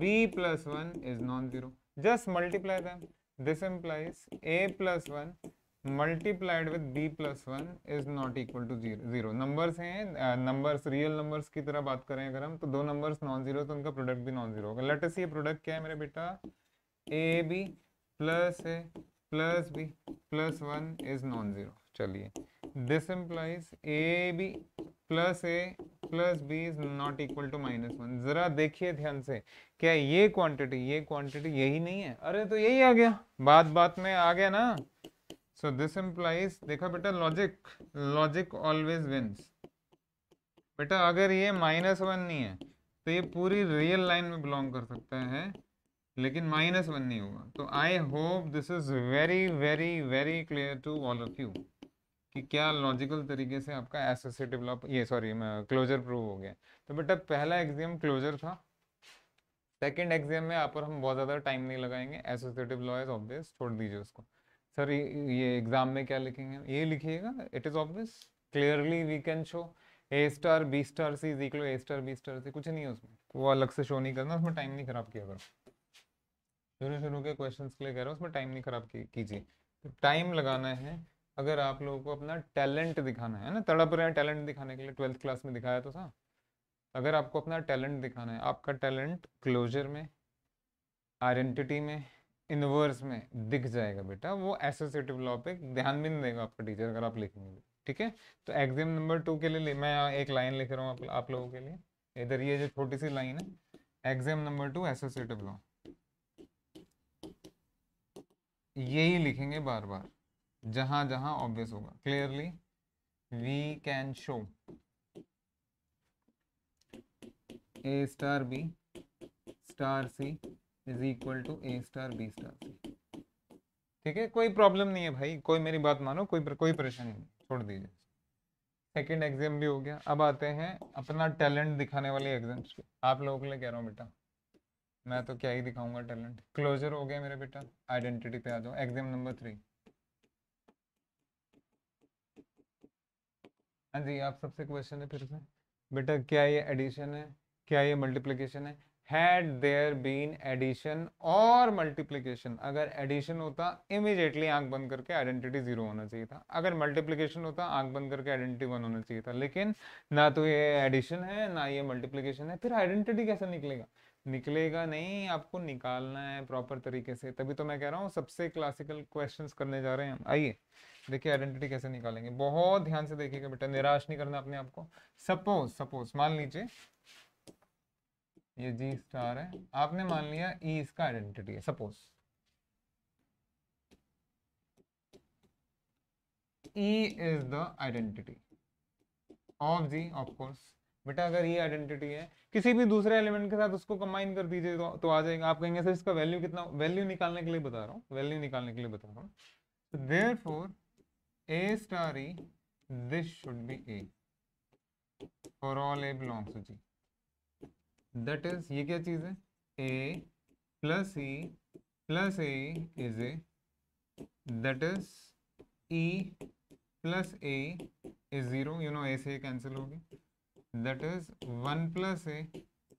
B plus one is non zero just multiply them this implies a plus 1 multiplied with b plus 1 is not equal to 0 numbers हैं numbers real numbers की तरह बात करें अगर हम तो दो numbers non zero तो उनका product भी non zero होगा let us see product क्या है मेरे बेटा a b plus a plus b plus 1 is non zero चलिए this implies A B plus A plus B is not equal to minus one जरा देखिए ध्यान से क्या ये क्वांटिटी ये क्वांटिटी यही नहीं है अरे तो यही आ गया बात बात में आ गया ना सो दिस इम्प्लाइज देखा बेटा लॉजिक लॉजिक ऑलवेज विन्स बेटा अगर ये माइनस वन नहीं है तो ये पूरी रियल लाइन में बिलोंग कर सकता है लेकिन माइनस वन नहीं होगा तो I hope this is very very very clear to all of you कि क्या लॉजिकल तरीके से आपका एसोसिएटिव लॉ ये सॉरी क्लोजर प्रूव हो गया तो बेटा पहला एग्जाम क्लोजर था सेकेंड एग्जाम में आप और हम बहुत ज़्यादा टाइम नहीं लगाएंगे एसोसिएटिव लॉ इज ऑब्वियस छोड़ दीजिए उसको सर ये एग्जाम में क्या लिखेंगे ये लिखिएगा it is obvious clearly we can show A star B star C is equal A star B star सी कुछ नहीं है उसमें वो अलग से शो नहीं करना उसमें टाइम नहीं खराब किया करो शुरू शुरू के क्वेश्चंस के लिए कह रहा हूँ उसमें टाइम नहीं खराब की, कीजिए तो टाइम लगाना है अगर आप लोगों को अपना टैलेंट दिखाना है ना तड़प रहे हैं टैलेंट दिखाने के लिए ट्वेल्थ क्लास में दिखाया तो था अगर आपको अपना टैलेंट दिखाना है आपका टैलेंट क्लोजर में आइडेंटिटी में इनवर्स में दिख जाएगा बेटा वो एसोसिएटिव लॉ पे ध्यान भी नहीं देगा आपका टीचर अगर आप लिखेंगे ठीक है तो एग्जाम नंबर टू के लिए मैं एक लाइन लिख रहा हूँ आप, आप लोगों के लिए इधर ये जो छोटी सी लाइन है axiom number two associative law यही लिखेंगे बार बार जहां जहां ऑब्वियस होगा clearly we can show A star B star C is equal to A star B star C ठीक है कोई प्रॉब्लम नहीं है भाई कोई मेरी बात मानो कोई पर, कोई परेशानी नहीं छोड़ दीजिए सेकेंड एग्जाम भी हो गया अब आते हैं अपना टैलेंट दिखाने वाले एग्जाम्स पे आप लोगों के लिए कह रहा हूँ बेटा मैं तो क्या ही दिखाऊंगा टैलेंट क्लोजर हो गया मेरे बेटा आइडेंटिटी पे आ जाओ एग्जाम नंबर थ्री हाँ जी आप सबसे क्वेश्चन है फिर से बेटा क्या ये एडिशन है क्या ये मल्टीप्लीकेशन है हैड देयर बीन एडिशन और मल्टीप्लीकेशन अगर एडिशन होता इमिजिएटली आंख बंद करके आइडेंटिटी जीरो होना चाहिए था अगर मल्टीप्लीकेशन होता आंख बंद करके आइडेंटिटी वन होना चाहिए था लेकिन ना तो ये एडिशन है ना ये मल्टीप्लीकेशन है फिर आइडेंटिटी कैसे निकलेगा निकलेगा नहीं आपको निकालना है प्रॉपर तरीके से तभी तो मैं कह रहा हूँ सबसे क्लासिकल क्वेश्चन करने जा रहे हैं आइए देखिए आइडेंटिटी कैसे निकालेंगे बहुत ध्यान से देखिएगा बेटा निराश नहीं करना अपने आप को सपोज सपोज मान लीजिए ये जी स्टार है आपने मान लिया ई e इसका आइडेंटिटी है suppose E is the identity of G of course बेटा अगर ये e आइडेंटिटी है किसी भी दूसरे एलिमेंट के साथ उसको कंबाइन कर दीजिए तो, तो आ जाएगा आप कहेंगे सर इसका वैल्यू कितना वैल्यू निकालने के लिए बता रहा हूँ वैल्यू निकालने के लिए बता रहा हूँ therefore A star E, this should be A for all A belongs to G. That is, ye kya cheez hai A plus E plus A is A. That is, E plus A is zero. You know A se cancel होगी. That is 1 plus A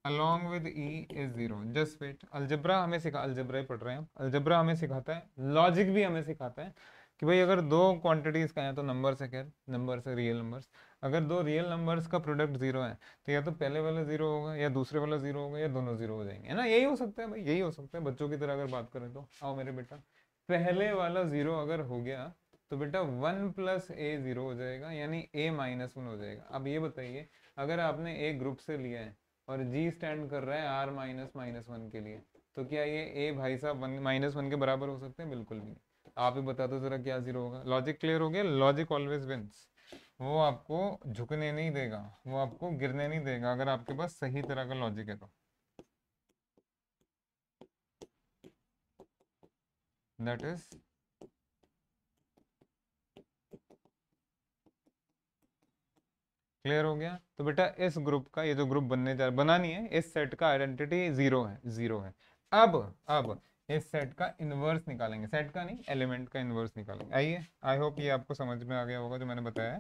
along with E is zero. Just wait. algebra hame sikha algebra hi पढ़ rahe hain algebra hame sikhata hai logic bhi hame sikhata hai कि भाई अगर दो quantities का है तो number है खैर नंबर है रियल नंबर्स अगर दो रियल नंबर्स का प्रोडक्ट जीरो है तो या तो पहले वाला जीरो होगा या दूसरे वाला जीरो होगा या दोनों जीरो हो जाएंगे है ना यही हो सकता है भाई यही हो सकता है बच्चों की तरह अगर बात करें तो आओ मेरे बेटा पहले वाला जीरो अगर हो गया तो बेटा वन प्लस ए जीरो हो जाएगा यानी ए माइनस वन हो जाएगा अब ये बताइए अगर आपने ए ग्रुप से लिया है और जी स्टैंड कर रहा है आर माइनस माइनस वन के लिए तो क्या ये ए भाई साहब वन माइनस वन के बराबर हो सकते हैं बिल्कुल भी आप ही बता दो जरा क्या जीरो होगा लॉजिक क्लियर हो गया लॉजिक ऑलवेज विंस वो आपको झुकने नहीं देगा वो आपको गिरने नहीं देगा अगर आपके पास सही तरह का लॉजिक है तो दैट इज क्लियर हो गया तो बेटा इस ग्रुप का ये जो ग्रुप बनने जा बनानी है इस सेट का आइडेंटिटी जीरो है जीरो है अब अब इस सेट का इन्वर्स निकालेंगे सेट का नहीं एलिमेंट का इन्वर्स निकालेंगे आइए आई होप ये आपको समझ में आ गया होगा जो मैंने बताया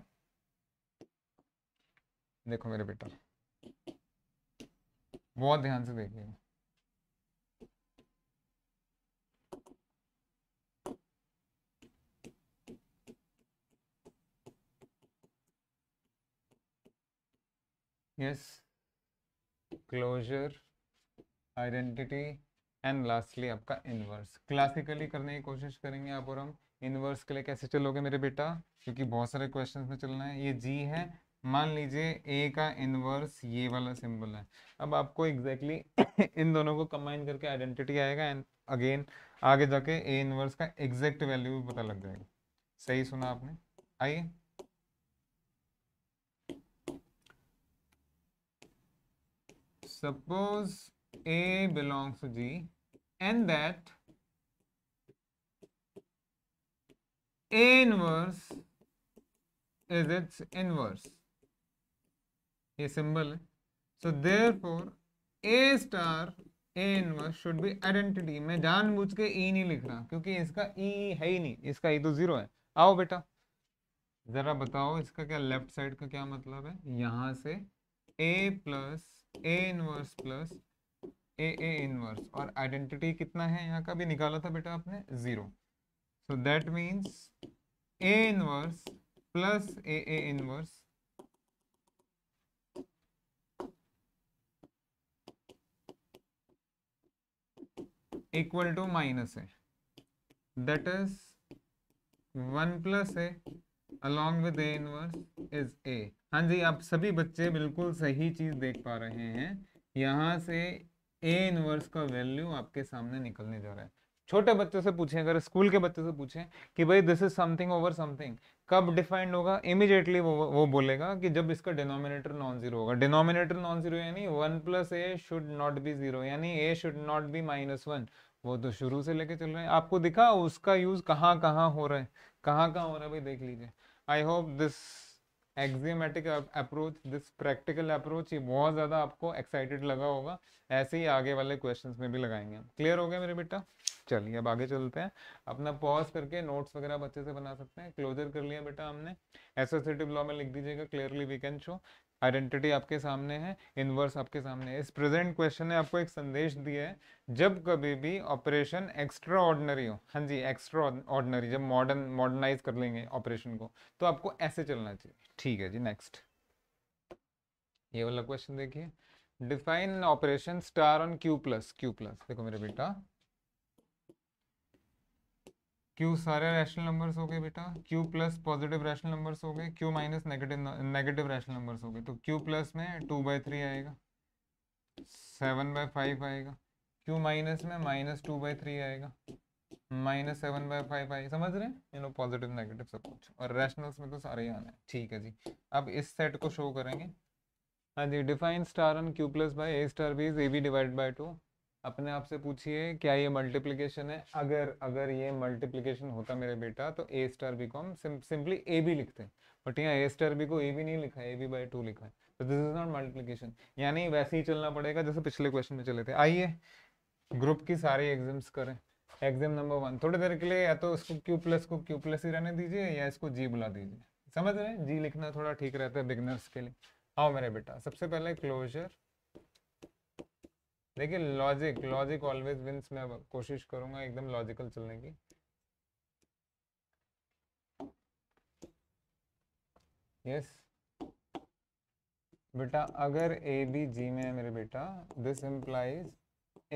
देखो मेरे बेटा बहुत ध्यान से देखिएगा yes closure identity and lastly आपका इनवर्स क्लासिकली करने की कोशिश करेंगे आप और हम इनवर्स के लिए कैसे चलोगे मेरे बेटा क्योंकि बहुत सारे क्वेश्चन में चलना है ये जी है मान लीजिए ए का इनवर्स ये वाला सिंबल है अब आपको एग्जैक्टली exactly [COUGHS] इन दोनों को कंबाइन करके आइडेंटिटी आएगा एंड अगेन आगे जाके ए इनवर्स का एग्जैक्ट वैल्यू भी पता लग जाएगा सही सुना आपने आइए suppose A belongs to G and that A inverse is its inverse. ये सिंबल है so therefore A star A inverse should be identity मैं बुझ के ई e नहीं लिख रहा क्योंकि इसका ई e है ही नहीं इसका ई e तो जीरो है आओ बेटा जरा बताओ इसका क्या लेफ्ट साइड का क्या मतलब है यहां से A plus A inverse plus A A inverse और आइडेंटिटी कितना है यहाँ का भी निकाला था बेटा आपने zero so that means A inverse plus A A inverse equal to minus है that is one plus A along with A inverse is A हाँ जी आप सभी बच्चे बिल्कुल सही चीज देख पा रहे हैं यहाँ से ए इनवर्स का वैल्यू आपके सामने निकलने जा रहा है छोटे बच्चों से पूछें अगर स्कूल के बच्चों से पूछें कि भाई this is something over something कब डिफाइंड होगा इमिजिएटली वो वो बोलेगा कि जब इसका डिनोमिनेटर नॉन जीरो होगा डिनोमिनेटर नॉन जीरो यानी one plus A should not be zero यानी A should not be minus one वो तो शुरू से लेके चल रहे हैं आपको दिखा उसका यूज कहाँ कहाँ हो रहा है कहाँ कहाँ हो रहा है भाई देख लीजिए I hope this axiomatic approach this practical approach ये बहुत ज़्यादा आपको एक्साइटेड लगा होगा ऐसे ही आगे वाले क्वेश्चंस में भी लगाएंगे क्लियर हो गया मेरे बेटा चलिए अब आगे चलते हैं अपना पॉज करके नोट्स वगैरह आप अच्छे से बना सकते हैं क्लोजर कर लिया बेटा हमने एसोसिएटिव लॉ में लिख दीजिएगा clearly we can show identity आपके सामने है इनवर्स आपके सामने है इस प्रेजेंट क्वेश्चन ने आपको एक संदेश दिया है जब कभी भी ऑपरेशन एक्स्ट्रा ऑर्डनरी हो हाँ जी एक्स्ट्रा ऑर्डनरी जब मॉडर्न मॉडर्नाइज कर लेंगे ऑपरेशन को तो आपको ऐसे चलना चाहिए ठीक है जी नेक्स्ट ये वाला क्वेश्चन देखिए define operation star on Q plus Q plus देखो मेरे बेटा क्यू सारे रैशनल नंबर्स हो गए बेटा Q plus positive rational numbers हो गए Q minus negative negative rational numbers हो गए तो क्यू प्लस में टू बाई थ्री आएगा सेवन बाई फाइव आएगा क्यू माइनस में माइनस टू बाई थ्री आएगा माइनस सेवन बाई फाइव आएगा समझ रहे हैं यू नो पॉजिटिव नेगेटिव सब कुछ और रैशनल्स में तो सारे ही आना है ठीक है जी अब इस सेट को शो करेंगे हाँ जी define star on Q plus by A star B is A B divide by two अपने आप से पूछिए क्या ये मल्टीप्लीकेशन है अगर अगर ये मल्टीप्लीकेशन होता मेरे बेटा तो ए स्टार बी को हम सिंपली ए बी लिखते हैं बट यहाँ ए स्टार बी को ए बी नहीं लिखा है ए बी बाई टू लिखा है तो दिस इज नॉट मल्टीप्लीकेशन यानी वैसे ही चलना पड़ेगा जैसे पिछले क्वेश्चन में चले थे आइए ग्रुप की सारी एग्जाम्स करें एग्जाम नंबर वन थोड़ी देर के लिए या तो इसको क्यू प्लस को क्यू प्लस ही रहने दीजिए या इसको जी बुला दीजिए समझ रहे हैं जी लिखना थोड़ा ठीक रहता है बिगनर्स के लिए आओ मेरे बेटा सबसे पहले क्लोजर देखिए लॉजिक लॉजिक ऑलवेज विंस मैं कोशिश करूंगा एकदम लॉजिकल चलने की यस बेटा अगर ए बी जी में है मेरे बेटा this implies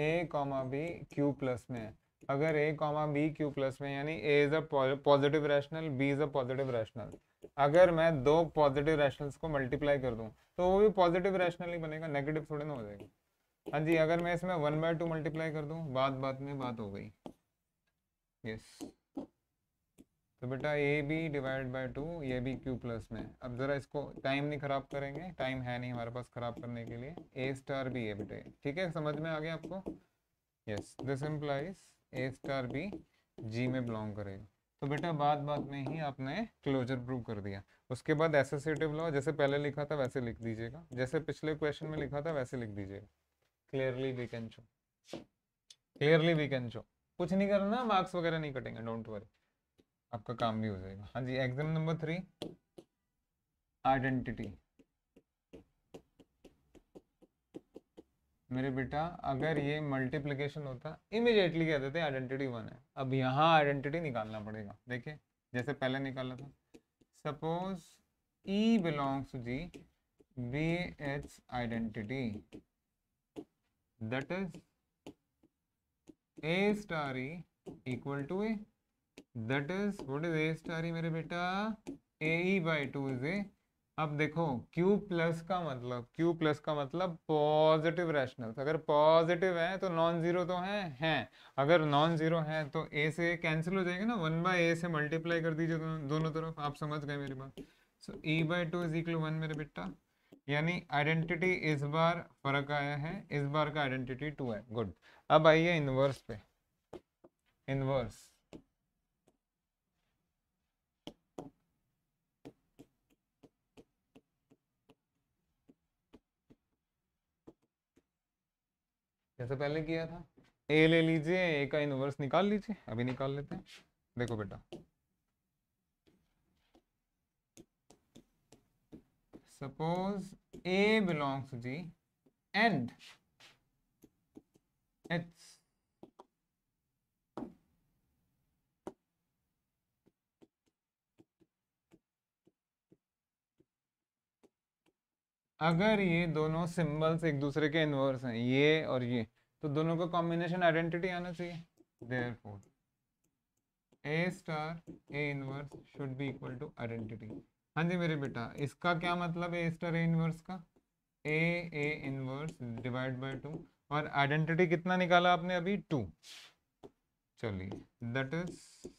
A comma B Q plus में है अगर A comma B Q plus में यानी A is a positive rational B is a positive rational अगर मैं दो पॉजिटिव रैशनल्स को मल्टीप्लाई कर दूं तो वो भी पॉजिटिव रैशनल ही बनेगा नेगेटिव थोड़े ना हो जाएगा हाँ जी अगर मैं इसमें वन बाय टू मल्टीप्लाई कर दूँ बात बात में बात हो गई यस तो बेटा A B divide by two ये भी क्यू प्लस में अब ज़रा इसको टाइम नहीं ख़राब करेंगे टाइम है नहीं हमारे पास ख़राब करने के लिए ए स्टार बी ए बेटे ठीक है समझ में आ गया आपको yes this implies A star B G में बिलोंग करेगा तो बेटा बात बात में ही आपने क्लोजर प्रूव कर दिया उसके बाद एसोसिएटिव लॉ जैसे पहले लिखा था वैसे लिख दीजिएगा जैसे पिछले क्वेश्चन में लिखा था वैसे लिख दीजिएगा clearly we can show clearly we can show कुछ नहीं करना मार्क्स वगैरह नहीं कटेंगे डोंट वरी आपका काम भी हो जाएगा हाँ जी एग्जाम नंबर थ्री आइडेंटिटी मेरे बेटा अगर ये मल्टीप्लिकेशन होता इमिजिएटली कहते थे आइडेंटिटी वन है अब यहाँ आइडेंटिटी निकालना पड़ेगा देखिए जैसे पहले निकाला था suppose E belongs to G B H identity that is a star e equal to a that is what is a star e mere beta a e by 2 is a अब देखो q plus का मतलब q plus का मतलब positive rationals अगर positive है तो non zero तो है, है अगर नॉन जीरो है तो a से कैंसिल हो जाएगा ना वन बाय ए से मल्टीप्लाई कर दीजिए दोनों तरफ आप समझ गए मेरी बात so e by two is equal one मेरे बेटा यानी आइडेंटिटी इस बार फर्क आया है इस बार का आइडेंटिटी टू है गुड अब आइए इनवर्स पे इनवर्स जैसे पहले किया था ए ले लीजिए ए का इनवर्स निकाल लीजिए अभी निकाल लेते हैं देखो बेटा suppose a belongs to g and its अगर ये दोनों सिंबल्स एक दूसरे के इनवर्स हैं ये और ये तो दोनों का कॉम्बिनेशन आइडेंटिटी आना चाहिए therefore A star A inverse should be equal to identity हाँ जी मेरे बेटा इसका क्या मतलब है एस्टर ए इनवर्स का A A inverse divide by two और आइडेंटिटी कितना निकाला आपने अभी टू चलिए that is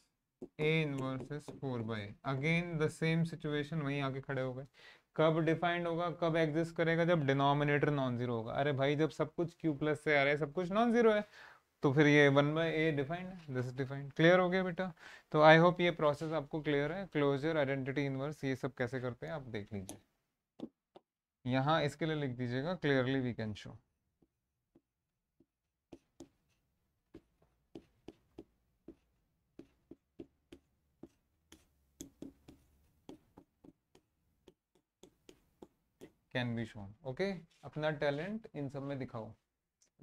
A inverse is four by again the same situation वहीं आके खड़े हो गए कब डिफाइंड होगा कब एग्जिस्ट करेगा जब डिनोमिनेटर नॉन जीरो होगा अरे भाई जब सब कुछ क्यू प्लस से आ रहा है सब कुछ नॉन जीरो है तो फिर ये one by A defined this is defined clear हो गया बेटा तो आई होप ये प्रोसेस आपको क्लियर है क्लोजर आइडेंटिटी इनवर्स ये सब कैसे करते हैं आप देख लीजिए यहाँ इसके लिए लिख दीजिएगा clearly we can show can be shown okay अपना टैलेंट इन सब में दिखाओ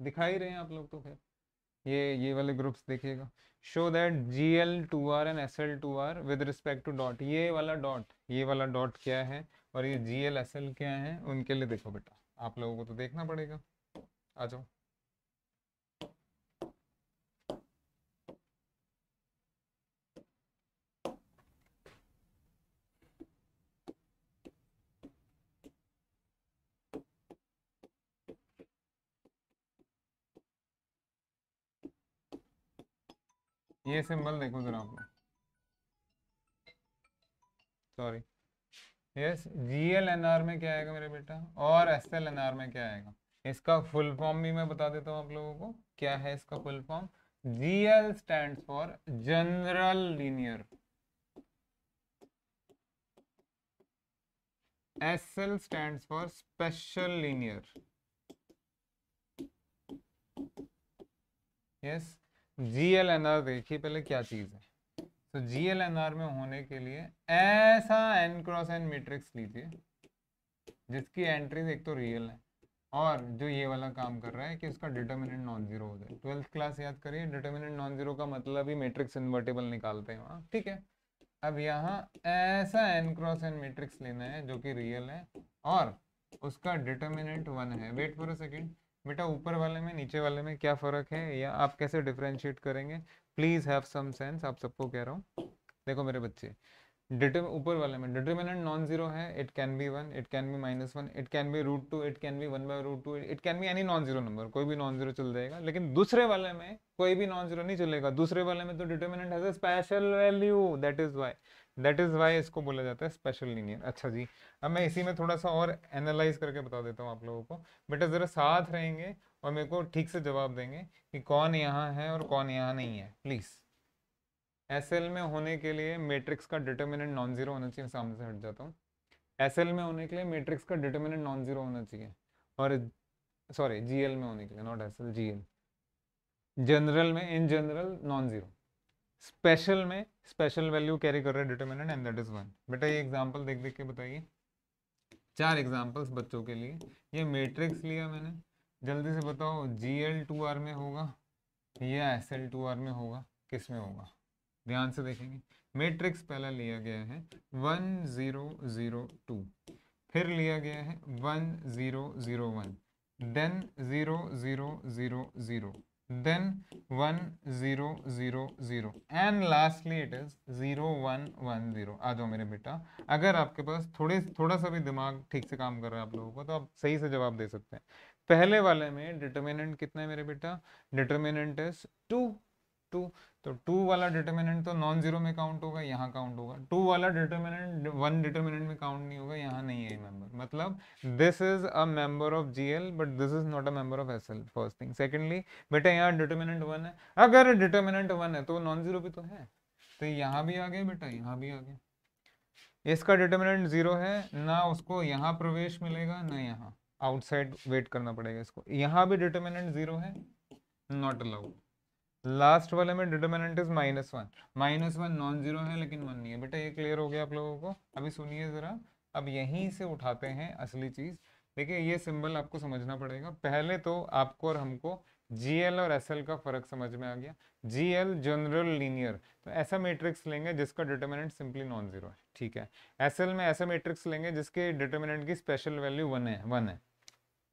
दिखा ही रहे हैं आप लोग तो खैर ये ये वाले ग्रुप्स देखिएगा show that G L two R and S L two R with respect to dot ये वाला डॉट ये वाला डॉट क्या है और ये जी एल एस एल क्या है उनके लिए देखो बेटा आप लोगों को तो देखना पड़ेगा आ जाओ ये सिंबल देखो जरा आप sorry yes G L N R में क्या आएगा मेरे बेटा और एस एल एन आर में क्या आएगा इसका फुल फॉर्म भी मैं बता देता हूँ आप लोगों को क्या है इसका full form G L stand for general linear S L stand for special linear yes G L N R देखिए पहले क्या चीज़ है तो जी एन आर में होने के लिए ऐसा एन क्रॉस एन मैट्रिक्स लीजिए जिसकी एंट्रीज एक तो रियल है और जो ये वाला काम कर रहा है कि उसका डिटरमिनेंट नॉन जीरो हो जाए ट्वेल्थ क्लास याद करिए डिटरमिनेंट नॉन जीरो का मतलब ही मैट्रिक्स इन्वर्टेबल निकालते हैं वहाँ ठीक है अब यहाँ ऐसा एन क्रॉस एन मैट्रिक्स लेना है जो कि रियल है और उसका डिटर्मिनेंट वन है वेट फॉर अ सेकेंड बेटा ऊपर वाले में नीचे वाले में क्या फ़र्क है या आप कैसे डिफ्रेंशिएट करेंगे प्लीज़ हैव सम सेंस आप सबको कह रहा हूँ देखो मेरे बच्चे ऊपर वाले में डिटर्मिनेंट नॉन जीरो है it can be one it can be minus one it can be root two it can be one by root two it can be any non zero number कोई भी non zero चल जाएगा लेकिन दूसरे वाले में कोई भी नॉन जीरो नहीं चलेगा दूसरे वाले में तो डिटर्मिनेंट है special value that is why that is why इसको बोला जाता है स्पेशल लीनियर अच्छा जी अब मैं इसी में थोड़ा सा और एनालाइज करके बता देता हूँ आप लोगों को बेटा ज़रा साथ रहेंगे और मेरे को ठीक से जवाब देंगे कि कौन यहाँ है और कौन यहाँ नहीं है प्लीज़ एस में होने के लिए मेट्रिक्स का डिटर्मिनेंट नॉन जीरो होना चाहिए सामने से हट जाता हूँ एस में होने के लिए मेट्रिक्स का डिटर्मिनेंट नॉन जीरो होना चाहिए और सॉरी जी में होने के लिए नॉट एस एल जनरल में in general non zero special में स्पेशल वैल्यू कैरी कर रहा है determinant and that is one बेटा ये एग्जाम्पल देख देख के बताइए चार एग्जाम्पल्स बच्चों के लिए ये मैट्रिक्स लिया मैंने जल्दी से बताओ जी एल टू आर में होगा या एस एल टू आर में होगा किस में होगा ध्यान से देखेंगे मेट्रिक्स पहला लिया गया है वन ज़ीरो ज़ीरो टू फिर लिया गया है one zero zero one then zero zero zero zero then 1 and lastly it is 0 आ जाओ मेरे बेटा अगर आपके पास थोड़े थोड़ा सा भी दिमाग ठीक से काम कर रहा है आप लोगों को तो आप सही से जवाब दे सकते हैं पहले वाले में डिटर्मिनेंट कितना है मेरे बेटा डिटर्मिनेंट इज टू टू तो टू वाला डिटर्मिनेंट तो नॉन जीरो में काउंट होगा यहाँ काउंट होगा टू वाला डिटर्मिनेंट वन डिटर्मिनेंट में काउंट नहीं होगा यहाँ नहीं है मेंबर मतलब this is a member of GL but this is not a member of SL first thing secondly बेटा यहाँ डिटर्मिनेंट वन है अगर डिटर्मिनेंट वन है तो नॉन जीरो भी तो है तो यहाँ भी आ गया बेटा यहाँ भी आ गया इसका डिटर्मिनेंट जीरो है ना उसको यहाँ प्रवेश मिलेगा ना यहाँ आउटसाइड वेट करना पड़ेगा इसको यहाँ भी डिटर्मिनेंट जीरो है नॉट अलाउड लास्ट वाले में determinant is minus one minus one non zero है लेकिन वन नहीं है बेटा ये क्लियर हो गया आप लोगों को अभी सुनिए ज़रा अब यहीं से उठाते हैं असली चीज़ देखिए ये सिंबल आपको समझना पड़ेगा पहले तो आपको और हमको जीएल और एसएल का फर्क समझ में आ गया जीएल जनरल लीनियर तो ऐसा मैट्रिक्स लेंगे जिसका डिटर्मिनेंट सिंपली नॉन जीरो है ठीक है एसएल में ऐसा मैट्रिक्स लेंगे जिसके डिटर्मिनेंट की स्पेशल वैल्यू वन है वन है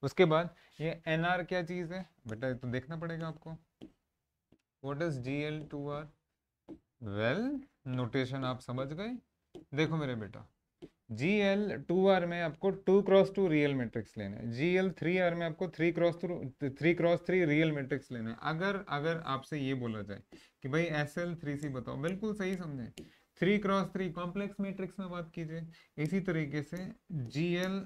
उसके बाद ये एनआर क्या चीज़ है बेटा तो देखना पड़ेगा आपको what is D L two R well notation आप समझ गए देखो मेरे बेटा जी एल टू आर में आपको two cross two real matrix लेना है जी एल थ्री आर में आपको three cross two three cross three real matrix लेना है अगर अगर आपसे ये बोला जाए कि भाई एस एल थ्री सी बताओ बिल्कुल सही समझे three cross three complex matrix में बात कीजिए इसी तरीके से जी एल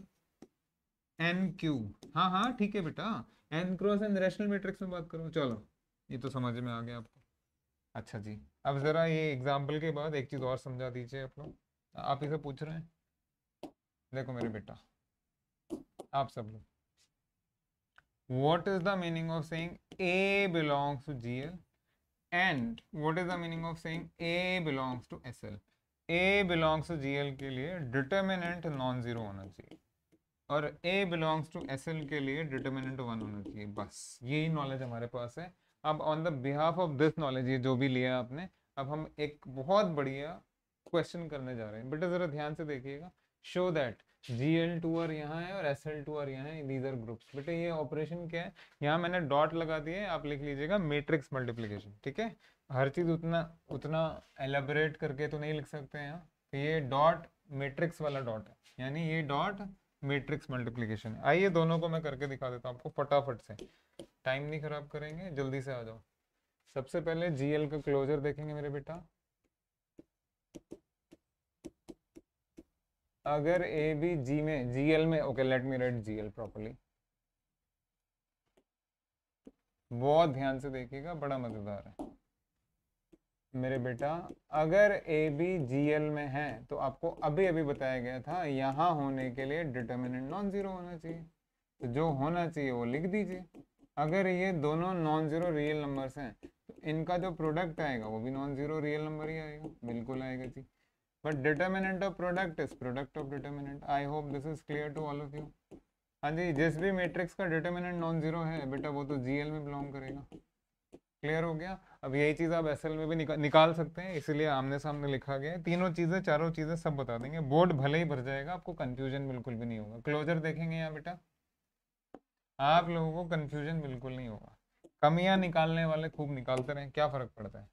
एन क्यू हाँ हाँ ठीक है बेटा N cross N rational matrix में बात करूँ चलो ये तो समझ में आ गया आपको अच्छा जी अब जरा ये एग्जाम्पल के बाद एक चीज और समझा दीजिए आप लोग आप इसे पूछ रहे हैं देखो मेरे बेटा आप सब लोग what is the meaning of saying A belongs to G L and what is the meaning of saying A belongs to S L A belongs to G L के लिए डिटर्मिनेंट नॉन जीरो होना चाहिए और A belongs to S L के लिए determinant one होना चाहिए बस यही नॉलेज हमारे पास है अब on the behalf of this knowledge ये जो भी लिया आपने अब हम एक बहुत बढ़िया क्वेश्चन करने जा रहे हैं बेटा ज़रा ध्यान से देखिएगा show that G L two R यहाँ है और एस एल टू आर यहाँ है लीजर ग्रुप्स बेटे ये ऑपरेशन क्या है यहाँ मैंने डॉट लगा दिए आप लिख लीजिएगा मेट्रिक्स मल्टीप्लीकेशन ठीक है हर चीज़ उतना उतना एलेबरेट करके तो नहीं लिख सकते हैं तो ये डॉट मेट्रिक्स वाला डॉट है यानी ये डॉट मल्टीप्लीकेशन है आइए दोनों को मैं करके दिखा देता हूँ आपको फटाफट से टाइम नहीं खराब करेंगे जल्दी से आ जाओ सबसे पहले जीएल का क्लोजर देखेंगे मेरे बेटा अगर ए बी जी में जीएल में okay let me read GL properly बहुत ध्यान से देखिएगा बड़ा मजेदार है मेरे बेटा अगर ए बी जी एल में है तो आपको अभी अभी बताया गया था यहां होने के लिए डिटर्मिनेंट नॉन जीरो होना चाहिए तो जो होना चाहिए वो लिख दीजिए अगर ये दोनों नॉन ज़ीरो रियल नंबर्स हैं तो इनका जो प्रोडक्ट आएगा वो भी नॉन ज़ीरो रियल नंबर ही आएगा बिल्कुल आएगा जी but determinant of product is product of determinant I hope this is clear to all of you हाँ जी जिस भी मैट्रिक्स का डिटर्मिनेंट नॉन ज़ीरो है बेटा वो तो जी में बिलोंग करेगा क्लियर हो गया अब यही चीज़ आप एस में भी निका, निकाल सकते हैं इसीलिए आमने सामने लिखा गया है तीनों चीज़ें चारों चीज़ें सब बता देंगे बोर्ड भले ही भर जाएगा आपको कन्फ्यूजन बिल्कुल भी नहीं होगा क्लोजर देखेंगे यहाँ बेटा आप लोगों को कंफ्यूजन बिल्कुल नहीं होगा कमियां निकालने वाले खूब निकालते रहे क्या फर्क पड़ता है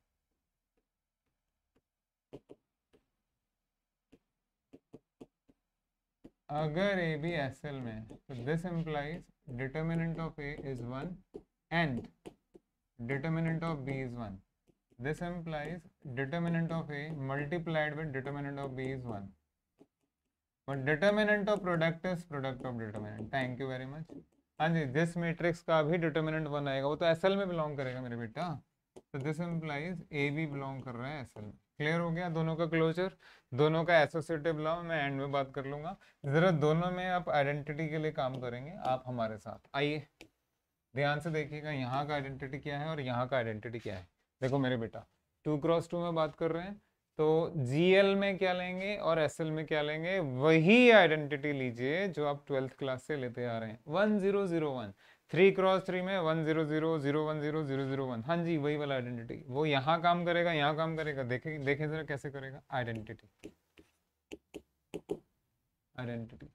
अगर ए बी एस एल में तो this implies determinant of A is one and determinant of B is one this implies determinant of A multiplied with determinant of B is one but determinant of product is product of determinant thank you very much हाँ जी this matrix का भी determinant one आएगा वो तो S में belong करेगा मेरे बेटा तो दिस इम्प्लाइज ए भी बिलोंग कर रहा है एस में क्लियर हो गया दोनों का क्लोजर दोनों का एसोसिएटिव लॉ मैं एंड में बात कर लूंगा जरा दोनों में आप आइडेंटिटी के लिए काम करेंगे आप हमारे साथ आइए ध्यान से देखिएगा यहाँ का आइडेंटिटी क्या है और यहाँ का आइडेंटिटी क्या है देखो मेरे बेटा टू क्रॉस टू में बात कर रहे हैं तो जीएल में क्या लेंगे और एसएल में क्या लेंगे वही आइडेंटिटी लीजिए जो आप ट्वेल्थ क्लास से लेते आ रहे हैं one zero zero one three cross three में one zero zero zero one zero zero zero one हाँ जी वही वाला आइडेंटिटी वो यहाँ काम करेगा यहाँ काम करेगा देखे देखे जरा कैसे करेगा identity identity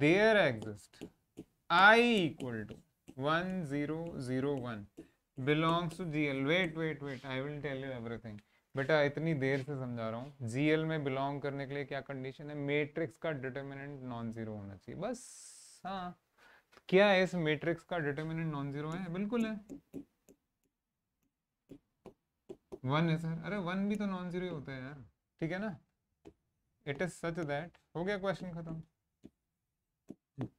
there exist I equal to one zero zero one belongs to GL. Wait wait wait I will tell you everything बेटा इतनी देर से समझा रहा हूँ जी में बिलोंग करने के लिए क्या कंडीशन है मेट्रिक्स का डिटर्मिनेंट नॉन जीरो होना चाहिए बस हाँ क्या इस मेट्रिक्स का डिटर्मिनेंट नॉन जीरो है बिल्कुल है वन है सर अरे वन भी तो नॉन जीरो होता है यार ठीक है ना इट इज सच दैट हो गया क्वेश्चन खत्म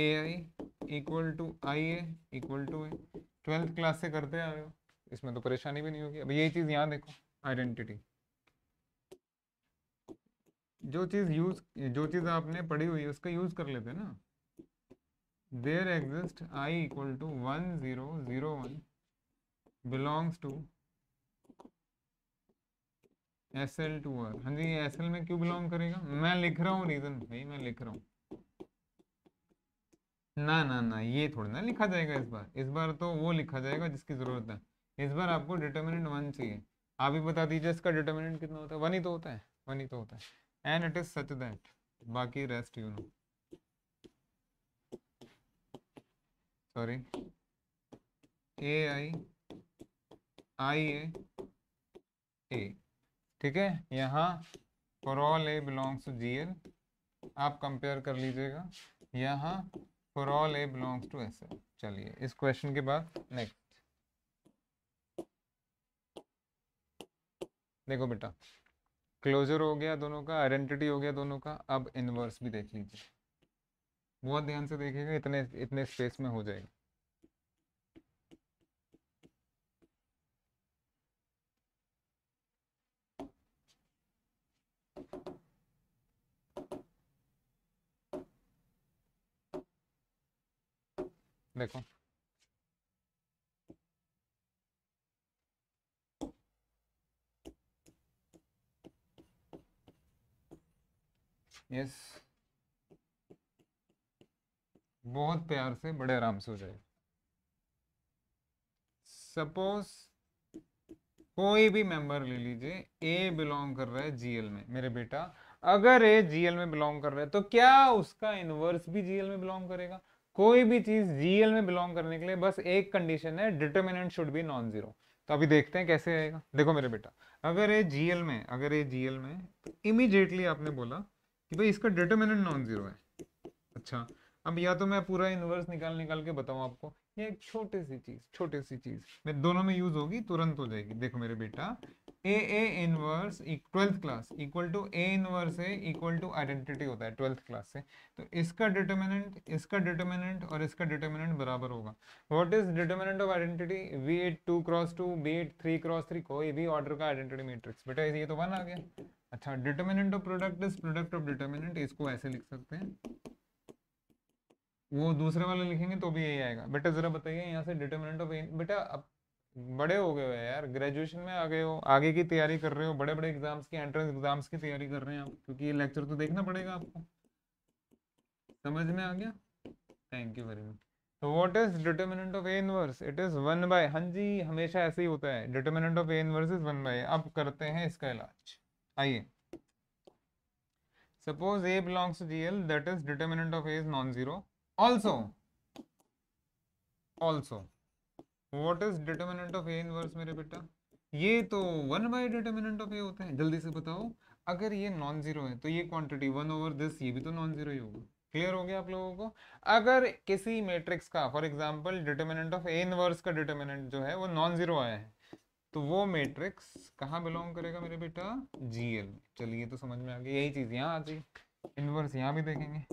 A I equal to I equal to A twelfth class से करते आ रहे हो इसमें तो परेशानी भी नहीं होगी अब यही चीज़ यहाँ देखो आइडेंटिटी जो चीज़ यूज जो चीज़ आपने पढ़ी हुई है उसका यूज़ कर लेते हैं ना there exist I equal to one zero zero one belongs to S L two R हाँ जी एस एल में क्यों बिलोंग करेगा मैं लिख रहा हूँ रीज़न भाई मैं लिख रहा हूँ ना ना ना ये थोड़ी ना लिखा जाएगा इस बार इस बार तो वो लिखा जाएगा जिसकी ज़रूरत है इस बार आपको डिटर्मिनेंट वन चाहिए आप ही बता दीजिए इसका डिटर्मिनेंट कितना होता है वन ही तो होता है वन ही तो होता है and it is such that बाकी rest you know sorry A I I A A ठीक है यहाँ for all A belongs to G L आप कंपेयर कर लीजिएगा यहाँ for all A belongs to S L चलिए इस क्वेश्चन के बाद नेक्स्ट देखो बेटा क्लोजर हो गया दोनों का आइडेंटिटी हो गया दोनों का अब इनवर्स भी देख लीजिए बहुत ध्यान से देखिएगा इतने इतने स्पेस में हो जाएगा देखो यस बहुत प्यार से बड़े आराम से हो जाएगा सपोज कोई भी मेंबर ले लीजिए ए बिलोंग कर रहा है जीएल में मेरे बेटा अगर ए जीएल में बिलोंग कर रहा है तो क्या उसका इनवर्स भी जीएल में बिलोंग करेगा कोई भी चीज जीएल में बिलोंग करने के लिए बस एक कंडीशन है determinant should be non zero तो अभी देखते हैं कैसे आएगा देखो मेरे बेटा अगर ए जीएल में अगर ए जीएल में तो आपने बोला कि भाई इसका डिटर्मिनेंट नॉन जीरो है अच्छा अब या तो मैं पूरा इन्वर्स निकाल निकाल के बताऊँ आपको ये एक छोटी सी चीज छोटी सी चीज मैं दोनों में यूज होगी तुरंत हो जाएगी देखो मेरे बेटा A A inverse twelfth class equal to A inverse है इक्वल टू आइडेंटिटी होता है ट्वेल्थ क्लास से तो इसका डिटर्मिनेंट इसका डिटर्मिनेंट और इसका डिटर्मिनेंट बराबर होगा what is determinant of identity be it two cross two be it three cross three कोई भी ऑर्डर का आइडेंटिटी मेट्रिक्स बेटा ये तो वन आ गया अच्छा determinant of product is product of determinant इसको ऐसे लिख सकते हैं वो दूसरे वाले लिखेंगे तो भी यही आएगा बेटा जरा बताइए यहाँ से डिटर्मिनेंट ऑफ बेटा अब बड़े हो गए हो यार ग्रेजुएशन में आ गए हो आगे की तैयारी कर रहे हो बड़े बड़े एग्जाम्स की एंट्रेंस एग्जाम्स की तैयारी कर रहे हैं आप क्योंकि ये लेक्चर तो देखना पड़ेगा आपको समझ में आ गया थैंक यू वेरी मच तो what is determinant of A inverse it is one by हाँ जी हमेशा ऐसे ही होता है determinant of A inverse is one by अब करते हैं इसका इलाज आइए suppose suppose a belongs to gl that is determinant of a is non zero also also what is determinant of a inverse मेरे बेटा ये तो one by determinant of A होते हैं जल्दी से बताओ अगर ये नॉन जीरो है तो ये क्वांटिटी वन ओवर दिस ये भी तो नॉन जीरो ही होगा क्लियर हो गया आप लोगों को अगर किसी मैट्रिक्स का for example determinant of A inverse का डिटरमिनेंट जो है वो नॉन जीरो आया है तो वो मैट्रिक्स कहाँ बिलोंग करेगा मेरे बेटा जीएल में चलिए तो समझ में आ गई यही चीज यहाँ आ जाए इनवर्स यहाँ भी देखेंगे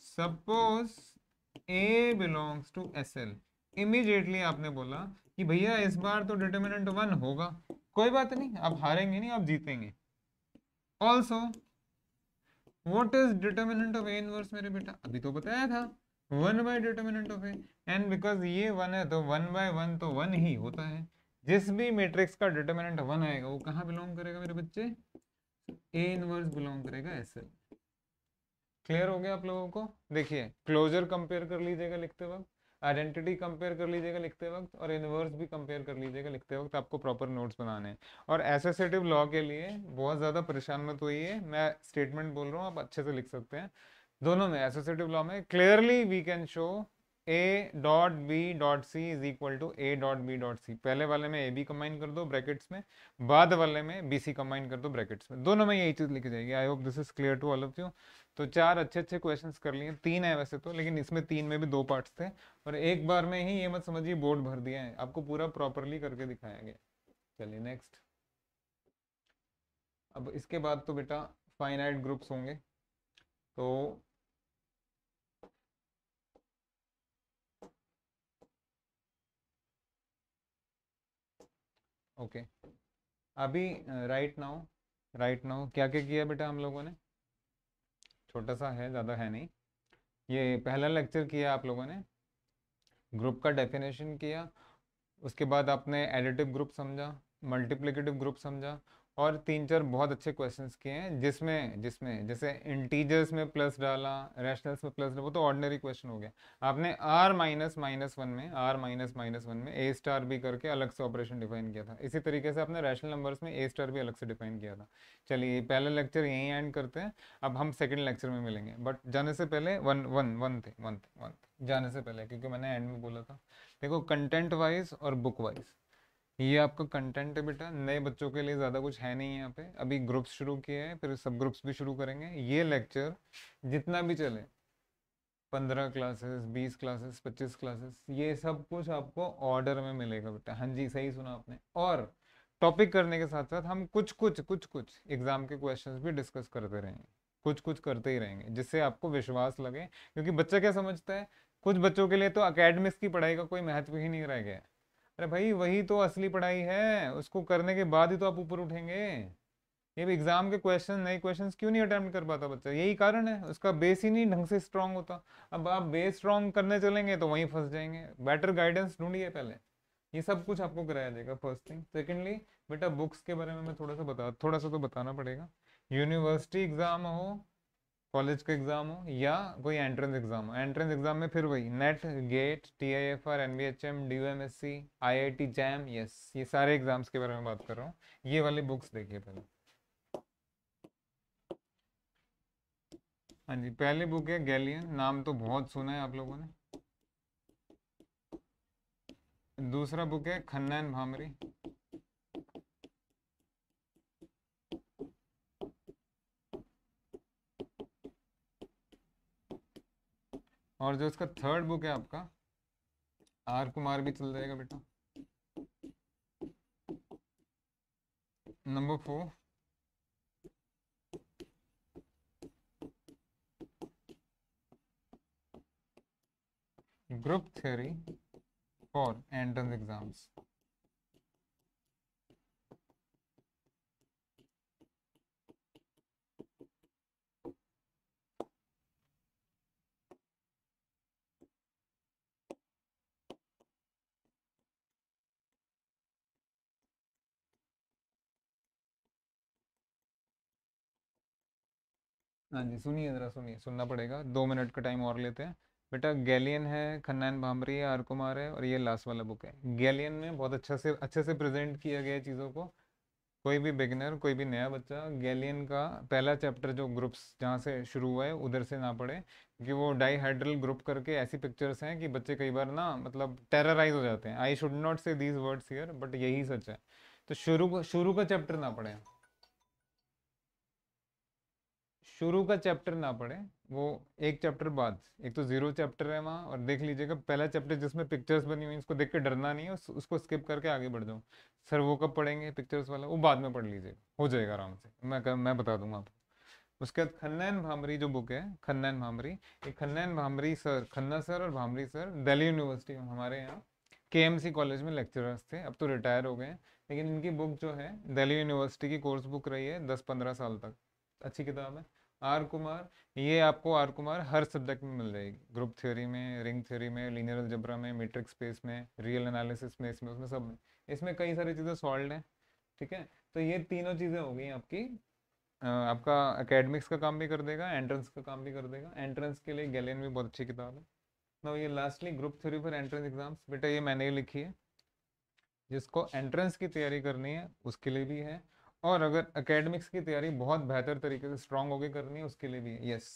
suppose A belongs to S L immediately आपने बोला कि भैया इस बार तो डिटर्मिनेंट वन होगा कोई बात नहीं आप हारेंगे नहीं आप जीतेंगे also what is determinant of A inverse मेरे बेटा अभी तो बताया था one by determinant of A and because ये वन है तो वन बाय वन तो वन ही होता है जिस भी मैट्रिक्स का डिटर्मिनेंट वन आएगा वो कहाँ बिलोंग करेगा मेरे बच्चे ए इनवर्स बिलोंग करेगा एस एल क्लियर हो गया आप लोगों को देखिए क्लोजर कंपेयर कर लीजिएगा लिखते वक्त आइडेंटिटी कंपेयर कर लीजिएगा लिखते वक्त और इनवर्स भी कंपेयर कर लीजिएगा लिखते वक्त आपको प्रॉपर नोट्स बनाने हैं और एसोसिएटिव लॉ के लिए बहुत ज़्यादा परेशान मत हुई है मैं स्टेटमेंट बोल रहा हूँ आप अच्छे से लिख सकते हैं दोनों में एसोसिएटिव लॉ में clearly we can show A dot B dot C is equal to A dot B dot C पहले वाले में ए बी कम्बाइन कर दो ब्रैकेट्स में बाद वाले में बी सी कम्बाइन कर दो ब्रैकेट्स में दोनों में यही चीज़ लिखी जाएगी I hope this is clear to all of you तो चार अच्छे अच्छे क्वेश्चन कर लिए तीन है वैसे तो लेकिन इसमें तीन में भी दो पार्ट थे और एक बार में ही ये मत समझिए बोर्ड भर दिया है आपको पूरा प्रॉपरली करके दिखाया गया चलिए नेक्स्ट अब इसके बाद तो बेटा फाइनाइट ग्रुप्स होंगे तो ओके अभी राइट नाउ राइट नाउ क्या क्या किया बेटा हम लोगों ने छोटा सा है ज़्यादा है नहीं ये पहला लेक्चर किया आप लोगों ने ग्रुप का डेफिनेशन किया उसके बाद आपने एडिटिव ग्रुप समझा मल्टीप्लिकेटिव ग्रुप समझा और तीन चार बहुत अच्छे क्वेश्चंस किए हैं जिसमें जिसमें जैसे इंटीजर्स में प्लस डाला रैशनल्स में प्लस डाला वो तो ऑर्डनरी क्वेश्चन हो गया आपने आर माइनस माइनस वन में आर माइनस माइनस वन में ए स्टार भी करके अलग से ऑपरेशन डिफाइन किया था इसी तरीके से आपने रैशनल नंबर्स में ए स्टार भी अलग से डिफाइन किया था चलिए पहले लेक्चर यहीं एंड करते हैं अब हम सेकेंड लेक्चर में मिलेंगे बट जाने से पहले वन वन वन थे वन थे वन थे जाने से पहले क्योंकि मैंने एंड में बोला था देखो कंटेंट वाइज और बुक वाइज ये आपका कंटेंट है बेटा नए बच्चों के लिए ज़्यादा कुछ है नहीं यहाँ पे अभी ग्रुप्स शुरू किए हैं फिर सब ग्रुप्स भी शुरू करेंगे ये लेक्चर जितना भी चले पंद्रह क्लासेस बीस क्लासेस पच्चीस क्लासेस ये सब कुछ आपको ऑर्डर में मिलेगा बेटा हाँ जी सही सुना आपने और टॉपिक करने के साथ साथ हम कुछ कुछ कुछ कुछ एग्जाम के क्वेश्चन भी डिस्कस करते रहेंगे कुछ कुछ करते ही रहेंगे जिससे आपको विश्वास लगे क्योंकि बच्चा क्या समझता है कुछ बच्चों के लिए तो अकेडमिक्स की पढ़ाई का कोई महत्व ही नहीं रह गया है अरे भाई वही तो असली पढ़ाई है उसको करने के बाद ही तो आप ऊपर उठेंगे ये भी एग्जाम के क्वेश्चन नए क्वेश्चंस क्यों नहीं अटैम्प्ट कर पाता बच्चा यही कारण है उसका बेस ही नहीं ढंग से स्ट्रांग होता अब आप बेस स्ट्रांग करने चलेंगे तो वहीं फंस जाएंगे बेटर गाइडेंस ढूंढिए पहले ये सब कुछ आपको कराया जाएगा फर्स्ट थिंग सेकेंडली बेटा बुक्स के बारे में मैं थोड़ा सा बता थोड़ा सा तो बताना पड़ेगा यूनिवर्सिटी एग्जाम हो कॉलेज का एग्ज़ाम हो या कोई एंट्रेंस एग्ज़ाम हो एंट्रेंस एग्ज़ाम में फिर वही NET GATE T I F R N B H M D U M S C I I T JAM yes ये सारे एग्ज़ाम्स के बारे में बात कर रहा हूँ ये वाली बुक्स देखिए पहले हाँ जी पहली बुक है गैलियन नाम तो बहुत सुना है आप लोगों ने दूसरा बुक है एंड भामरी और जो इसका थर्ड बुक है आपका आर कुमार भी चल जाएगा बेटा number four group theory for entrance exams हाँ जी सुनिए ज़रा सुनिए सुनना पड़ेगा दो मिनट का टाइम और लेते हैं बेटा गैलियन है खन्नान भामरी है आर कुमार है और ये लास्ट वाला बुक है गैलियन में बहुत अच्छा से अच्छे से प्रेजेंट किया गया है चीज़ों को कोई भी बिगनर कोई भी नया बच्चा गैलियन का पहला चैप्टर जो ग्रुप्स जहाँ से शुरू हुआ है उधर से ना पढ़े क्योंकि वो डाईहाइड्रल ग्रुप करके ऐसी पिक्चर्स हैं कि बच्चे कई बार ना मतलब टेरराइज हो जाते हैं I should not say these words here but यही सच है तो शुरू शुरू का चैप्टर ना पढ़ें शुरू का चैप्टर ना पढ़े वो एक चैप्टर बाद एक तो जीरो चैप्टर है वहाँ और देख लीजिएगा पहला चैप्टर जिसमें पिक्चर्स बनी हुई उसको देख के डरना नहीं है उसको स्किप करके आगे बढ़ जाओ सर वो कब पढ़ेंगे पिक्चर्स वाला वो बाद में पढ़ लीजिएगा हो जाएगा आराम से मैं कर, मैं बता दूंगा आपको उसके बाद खन्नैन भामरी जो बुक है खन्नैन भामरी ये खन्नैन भामरी सर खन्ना सर और भामरी सर दिल्ली यूनिवर्सिटी में हमारे यहाँ के कॉलेज में लेक्चरर्स थे अब तो रिटायर हो गए लेकिन इनकी बुक जो है दिल्ली यूनिवर्सिटी की कोर्स बुक रही है दस पंद्रह साल तक अच्छी किताब है आर कुमार ये आपको आर कुमार हर सब्जेक्ट में मिल जाएगी ग्रुप थ्योरी में रिंग थ्योरी में लीनियर अलजबरा में मेट्रिक स्पेस में रियल एनालिसिस में इसमें उसमें सब में इसमें कई सारी चीज़ें सॉल्व हैं ठीक है तो ये तीनों चीज़ें हो गई आपकी आपका अकेडमिक्स का काम भी कर देगा एंट्रेंस का काम भी कर देगा एंट्रेंस के लिए गैलियन भी बहुत अच्छी किताब है ना ये lastly group theory for entrance exams बेटा ये मैंने ही लिखी है जिसको एंट्रेंस की तैयारी करनी है उसके लिए भी है और अगर अकेडमिक्स की तैयारी बहुत बेहतर तरीके से स्ट्रांग होकर करनी है उसके लिए भी है यस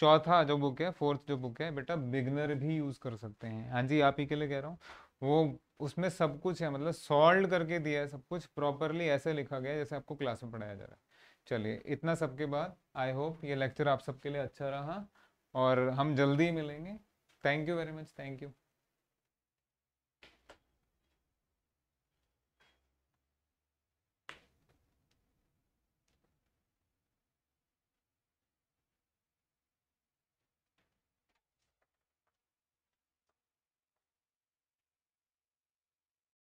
चौथा जो बुक है फोर्थ जो बुक है बेटा बिगनर भी यूज़ कर सकते हैं हाँ जी आप ही के लिए कह रहा हूँ वो उसमें सब कुछ है मतलब सॉल्व करके दिया है सब कुछ प्रॉपरली ऐसे लिखा गया है जैसे आपको क्लास में पढ़ाया जा रहा है चलिए इतना सबके बाद आई होप ये लेक्चर आप सबके लिए अच्छा रहा और हम जल्दी ही मिलेंगे thank you very much thank you